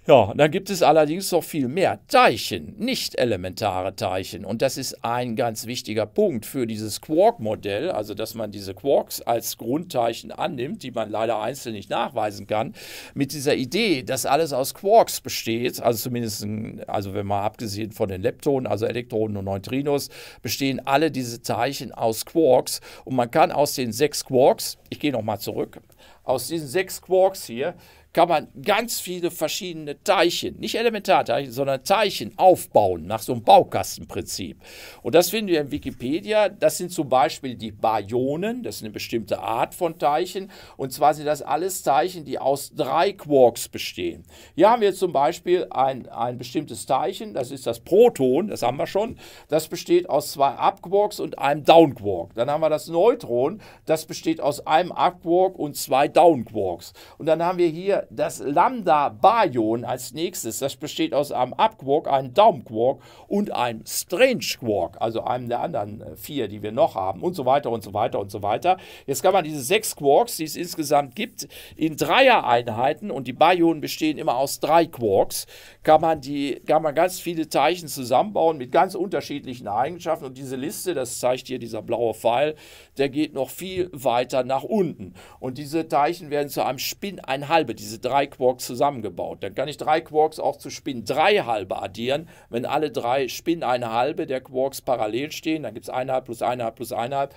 Ja, dann gibt es allerdings noch viel mehr Teilchen, nicht elementare Teilchen. Und das ist ein ganz wichtiger Punkt für dieses Quark-Modell, also dass man diese Quarks als Grundteilchen annimmt, die man leider einzeln nicht nachweisen kann, mit dieser Idee, dass alles aus Quarks besteht, also zumindest, also wenn man abgesehen von den Leptonen, also Elektronen und Neutrinos, bestehen alle diese Teilchen aus Quarks. Und man kann aus den sechs Quarks, ich gehe nochmal zurück, aus diesen sechs Quarks hier kann man ganz viele verschiedene Teilchen, nicht Elementarteilchen, sondern Teilchen aufbauen nach so einem Baukastenprinzip. Und das finden wir in Wikipedia. Das sind zum Beispiel die Bajonen, das ist eine bestimmte Art von Teilchen. Und zwar sind das alles Teilchen, die aus drei Quarks bestehen. Hier haben wir zum Beispiel ein, ein bestimmtes Teilchen, das ist das Proton, das haben wir schon. Das besteht aus zwei Upquarks und einem Downquark. Dann haben wir das Neutron, das besteht aus einem Upquark und zwei Downquarks. Und dann haben wir hier das Lambda-Bajon als nächstes. Das besteht aus einem Up-Quark, einem Down-Quark und einem Strange-Quark, also einem der anderen äh, vier, die wir noch haben und so weiter und so weiter und so weiter. Jetzt kann man diese sechs Quarks, die es insgesamt gibt, in Dreier-Einheiten und die Bajonen bestehen immer aus drei Quarks, kann man, die, kann man ganz viele Teilchen zusammenbauen mit ganz unterschiedlichen Eigenschaften und diese Liste, das zeigt hier dieser blaue Pfeil, der geht noch viel weiter nach unten. Und diese Teilchen werden zu einem Spin, ein diese diese drei Quarks zusammengebaut. Dann kann ich drei Quarks auch zu Spin drei halbe addieren. Wenn alle drei Spin eine halbe der Quarks parallel stehen, dann gibt es eine halbe plus eine halbe plus eine halbe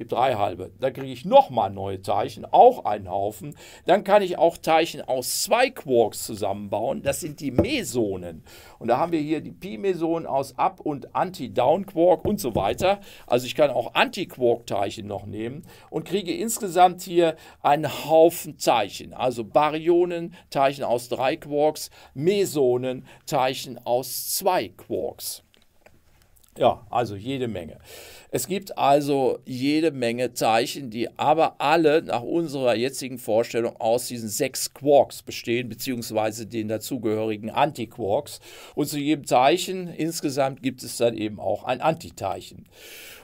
gibt drei halbe. Dann kriege ich nochmal neue Teilchen, auch einen Haufen. Dann kann ich auch Teilchen aus zwei Quarks zusammenbauen. Das sind die Mesonen. Und da haben wir hier die Pi-Mesonen aus Up- und Anti-Down-Quark und so weiter. Also ich kann auch Anti-Quark-Teilchen noch nehmen und kriege insgesamt hier einen Haufen Teilchen. Also Baryonen, Teilchen aus drei Quarks, Mesonen, Teilchen aus zwei Quarks. Ja, also jede Menge. Es gibt also jede Menge Teilchen, die aber alle nach unserer jetzigen Vorstellung aus diesen sechs Quarks bestehen, beziehungsweise den dazugehörigen Antiquarks. Und zu jedem Teilchen insgesamt gibt es dann eben auch ein Antiteilchen.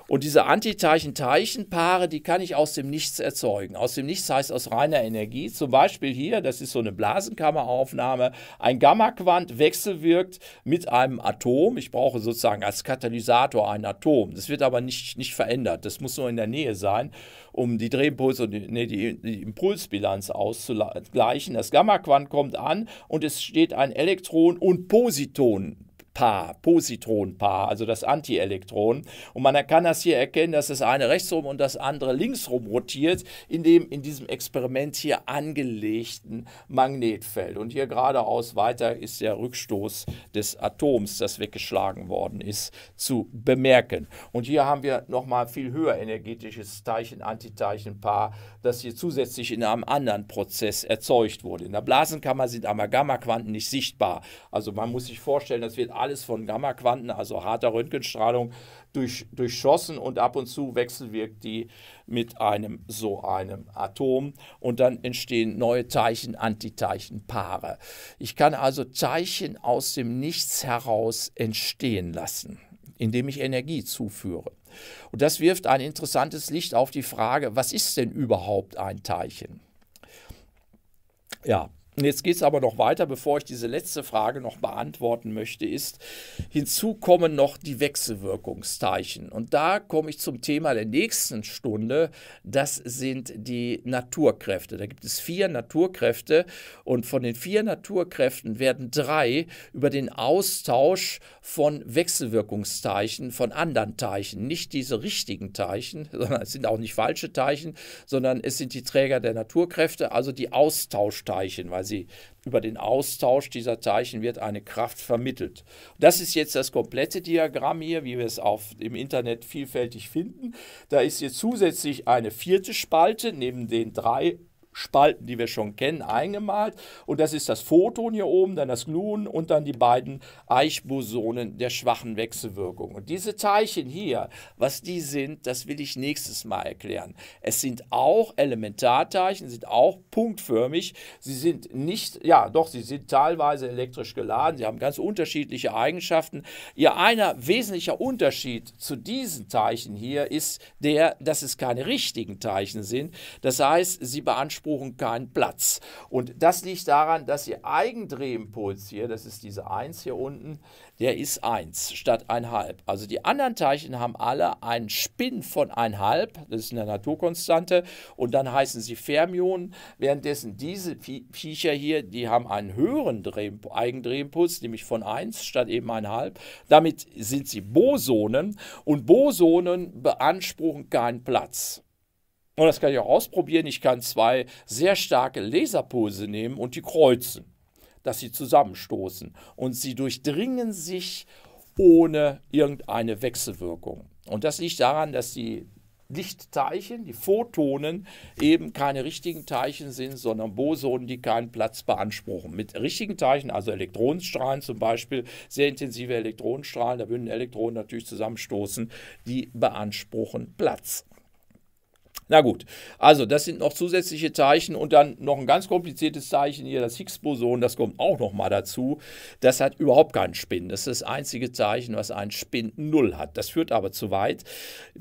Und diese Antiteilchen-Teilchenpaare, die kann ich aus dem Nichts erzeugen. Aus dem Nichts heißt aus reiner Energie. Zum Beispiel hier, das ist so eine Blasenkammeraufnahme, ein Gamma-Quant wechselwirkt mit einem Atom. Ich brauche sozusagen als Katalysator ein Atom. Das wird aber nicht, nicht verändert. Das muss nur in der Nähe sein, um die Drehimpulse und die, nee, die, die Impulsbilanz auszugleichen. Das Gamma-Quant kommt an und es steht ein Elektron und Positon Paar, Positronpaar, also das Antielektron. Und man kann das hier erkennen, dass das eine rechtsrum und das andere linksrum rotiert in dem in diesem Experiment hier angelegten Magnetfeld. Und hier geradeaus weiter ist der Rückstoß des Atoms, das weggeschlagen worden ist, zu bemerken. Und hier haben wir nochmal viel höher energetisches Teilchen-Antiteilchenpaar das hier zusätzlich in einem anderen Prozess erzeugt wurde. In der Blasenkammer sind aber Gamma-Quanten nicht sichtbar. Also man muss sich vorstellen, das wird alles von Gamma-Quanten, also harter Röntgenstrahlung, durch, durchschossen und ab und zu wechselwirkt die mit einem so einem Atom und dann entstehen neue Teilchen, Antiteilchenpaare. Ich kann also Teilchen aus dem Nichts heraus entstehen lassen indem ich Energie zuführe. Und das wirft ein interessantes Licht auf die Frage, was ist denn überhaupt ein Teilchen? Ja, Jetzt geht es aber noch weiter, bevor ich diese letzte Frage noch beantworten möchte, ist, hinzu kommen noch die Wechselwirkungsteichen. Und da komme ich zum Thema der nächsten Stunde. Das sind die Naturkräfte. Da gibt es vier Naturkräfte und von den vier Naturkräften werden drei über den Austausch von Wechselwirkungsteichen von anderen Teilchen, Nicht diese richtigen Teilchen, sondern es sind auch nicht falsche Teilchen, sondern es sind die Träger der Naturkräfte, also die Austauschteichen, weil sie über den Austausch dieser Teilchen wird eine Kraft vermittelt. Das ist jetzt das komplette Diagramm hier, wie wir es auf, im Internet vielfältig finden. Da ist jetzt zusätzlich eine vierte Spalte neben den drei Spalten, die wir schon kennen, eingemalt. Und das ist das Photon hier oben, dann das Gluon und dann die beiden Eichbosonen der schwachen Wechselwirkung. Und diese Teilchen hier, was die sind, das will ich nächstes Mal erklären. Es sind auch Elementarteilchen, sind auch punktförmig. Sie sind nicht, ja doch, sie sind teilweise elektrisch geladen. Sie haben ganz unterschiedliche Eigenschaften. Ihr einer wesentlicher Unterschied zu diesen Teilchen hier ist der, dass es keine richtigen Teilchen sind. Das heißt, sie beanspruchen beanspruchen keinen Platz. Und das liegt daran, dass ihr Eigendrehimpuls hier, das ist diese 1 hier unten, der ist 1 statt 1,5. Also die anderen Teilchen haben alle einen Spin von 1,5, das ist eine Naturkonstante, und dann heißen sie Fermionen, währenddessen diese Viecher hier, die haben einen höheren Dreh, Eigendrehimpuls, nämlich von 1 statt eben 1,5. Damit sind sie Bosonen und Bosonen beanspruchen keinen Platz. Und das kann ich auch ausprobieren. Ich kann zwei sehr starke Laserpulse nehmen und die kreuzen, dass sie zusammenstoßen. Und sie durchdringen sich ohne irgendeine Wechselwirkung. Und das liegt daran, dass die Lichtteilchen, die Photonen, eben keine richtigen Teilchen sind, sondern Bosonen, die keinen Platz beanspruchen. Mit richtigen Teilchen, also Elektronenstrahlen zum Beispiel, sehr intensive Elektronenstrahlen, da würden Elektronen natürlich zusammenstoßen, die beanspruchen Platz. Na gut, also das sind noch zusätzliche Zeichen und dann noch ein ganz kompliziertes Zeichen hier, das Higgs-Boson, das kommt auch nochmal dazu. Das hat überhaupt keinen Spin. Das ist das einzige Zeichen, was einen Spin 0 hat. Das führt aber zu weit.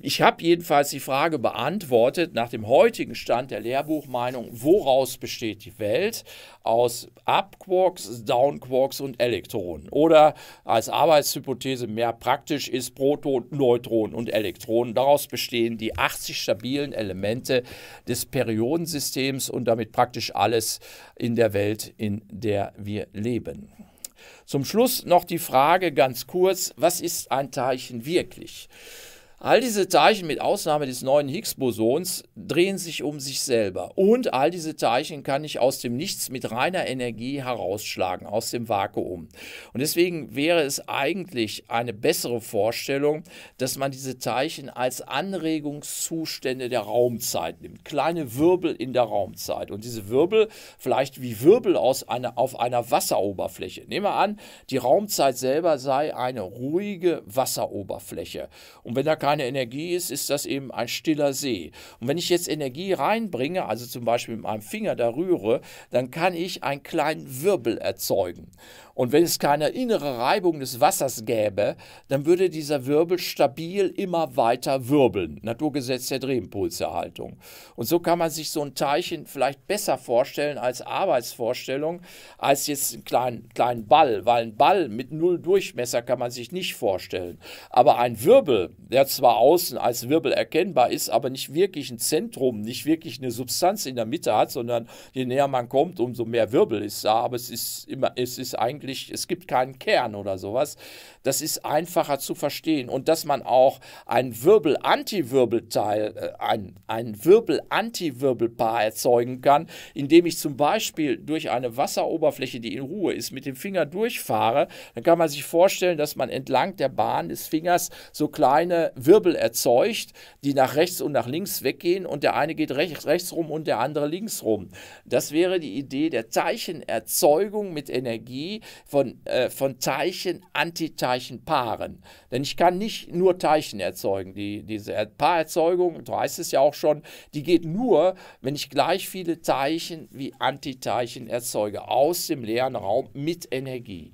Ich habe jedenfalls die Frage beantwortet, nach dem heutigen Stand der Lehrbuchmeinung, woraus besteht die Welt? Aus Upquarks, Downquarks und Elektronen. Oder als Arbeitshypothese mehr praktisch ist Proton, Neutronen und Elektronen. Daraus bestehen die 80 stabilen Elemente Elemente des Periodensystems und damit praktisch alles in der Welt, in der wir leben. Zum Schluss noch die Frage ganz kurz, was ist ein Teilchen wirklich? All diese Teilchen mit Ausnahme des neuen Higgs-Bosons drehen sich um sich selber. Und all diese Teilchen kann ich aus dem Nichts mit reiner Energie herausschlagen, aus dem Vakuum. Und deswegen wäre es eigentlich eine bessere Vorstellung, dass man diese Teilchen als Anregungszustände der Raumzeit nimmt. Kleine Wirbel in der Raumzeit. Und diese Wirbel vielleicht wie Wirbel aus einer, auf einer Wasseroberfläche. Nehmen wir an, die Raumzeit selber sei eine ruhige Wasseroberfläche. Und wenn da kein keine Energie ist, ist das eben ein stiller See. Und wenn ich jetzt Energie reinbringe, also zum Beispiel mit meinem Finger da rühre, dann kann ich einen kleinen Wirbel erzeugen. Und wenn es keine innere Reibung des Wassers gäbe, dann würde dieser Wirbel stabil immer weiter wirbeln. Naturgesetz der Drehimpulserhaltung. Und so kann man sich so ein Teilchen vielleicht besser vorstellen als Arbeitsvorstellung, als jetzt einen kleinen, kleinen Ball, weil ein Ball mit null Durchmesser kann man sich nicht vorstellen. Aber ein Wirbel, der zwar außen als Wirbel erkennbar ist, aber nicht wirklich ein Zentrum, nicht wirklich eine Substanz in der Mitte hat, sondern je näher man kommt, umso mehr Wirbel ist da. Aber es ist immer, es ist eigentlich wirklich, es gibt keinen Kern oder sowas. Das ist einfacher zu verstehen. Und dass man auch ein Wirbel-Anti-Wirbelteil, äh, ein, ein Wirbel-Anti-Wirbelpaar erzeugen kann, indem ich zum Beispiel durch eine Wasseroberfläche, die in Ruhe ist, mit dem Finger durchfahre, dann kann man sich vorstellen, dass man entlang der Bahn des Fingers so kleine Wirbel erzeugt, die nach rechts und nach links weggehen und der eine geht rechts, rechts rum und der andere links rum. Das wäre die Idee der Zeichenerzeugung mit Energie, von, äh, von Teilchen, Antiteichen, Paaren. Denn ich kann nicht nur Teilchen erzeugen. Die, diese Paarerzeugung, du weißt es ja auch schon, die geht nur, wenn ich gleich viele Teilchen wie Antiteilchen erzeuge, aus dem leeren Raum mit Energie.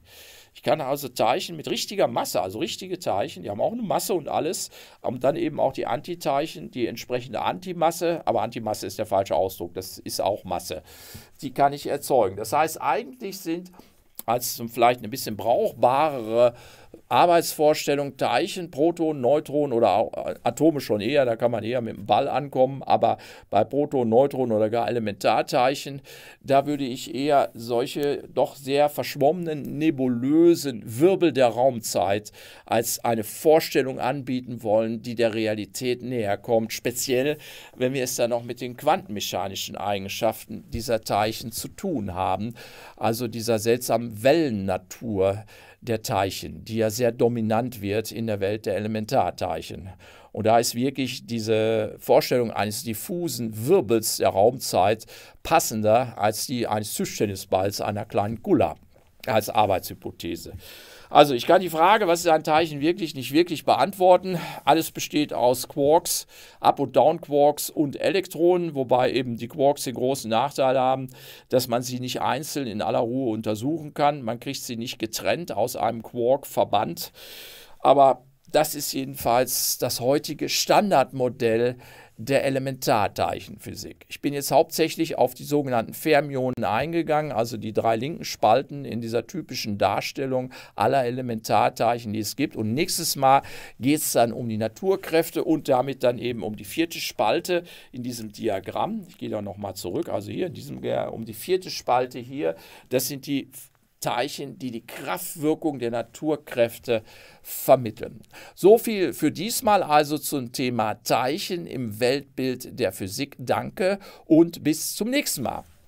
Ich kann also Teilchen mit richtiger Masse, also richtige Teilchen, die haben auch eine Masse und alles, und dann eben auch die Antiteilchen, die entsprechende Antimasse, aber Antimasse ist der falsche Ausdruck, das ist auch Masse, die kann ich erzeugen. Das heißt, eigentlich sind als vielleicht ein bisschen brauchbarere Arbeitsvorstellung Teilchen, Proton, Neutron oder auch äh, Atome schon eher, da kann man eher mit dem Ball ankommen, aber bei Proton, Neutron oder gar Elementarteilchen, da würde ich eher solche doch sehr verschwommenen, nebulösen Wirbel der Raumzeit als eine Vorstellung anbieten wollen, die der Realität näher kommt, speziell wenn wir es dann noch mit den quantenmechanischen Eigenschaften dieser Teilchen zu tun haben, also dieser seltsamen Wellennatur der Teilchen, die ja sehr dominant wird in der Welt der Elementarteilchen. Und da ist wirklich diese Vorstellung eines diffusen Wirbels der Raumzeit passender als die eines Tischtennisballs einer kleinen Gulla als Arbeitshypothese. Also ich kann die Frage, was ist ein Teilchen wirklich, nicht wirklich beantworten. Alles besteht aus Quarks, Up- und Down-Quarks und Elektronen, wobei eben die Quarks den großen Nachteil haben, dass man sie nicht einzeln in aller Ruhe untersuchen kann. Man kriegt sie nicht getrennt aus einem Quark-Verband. Aber das ist jedenfalls das heutige Standardmodell der Elementarteilchenphysik. Ich bin jetzt hauptsächlich auf die sogenannten Fermionen eingegangen, also die drei linken Spalten in dieser typischen Darstellung aller Elementarteilchen, die es gibt. Und nächstes Mal geht es dann um die Naturkräfte und damit dann eben um die vierte Spalte in diesem Diagramm. Ich gehe da nochmal zurück, also hier in diesem, äh, um die vierte Spalte hier. Das sind die Teilchen, die die Kraftwirkung der Naturkräfte vermitteln. So viel für diesmal also zum Thema Teilchen im Weltbild der Physik. Danke und bis zum nächsten Mal.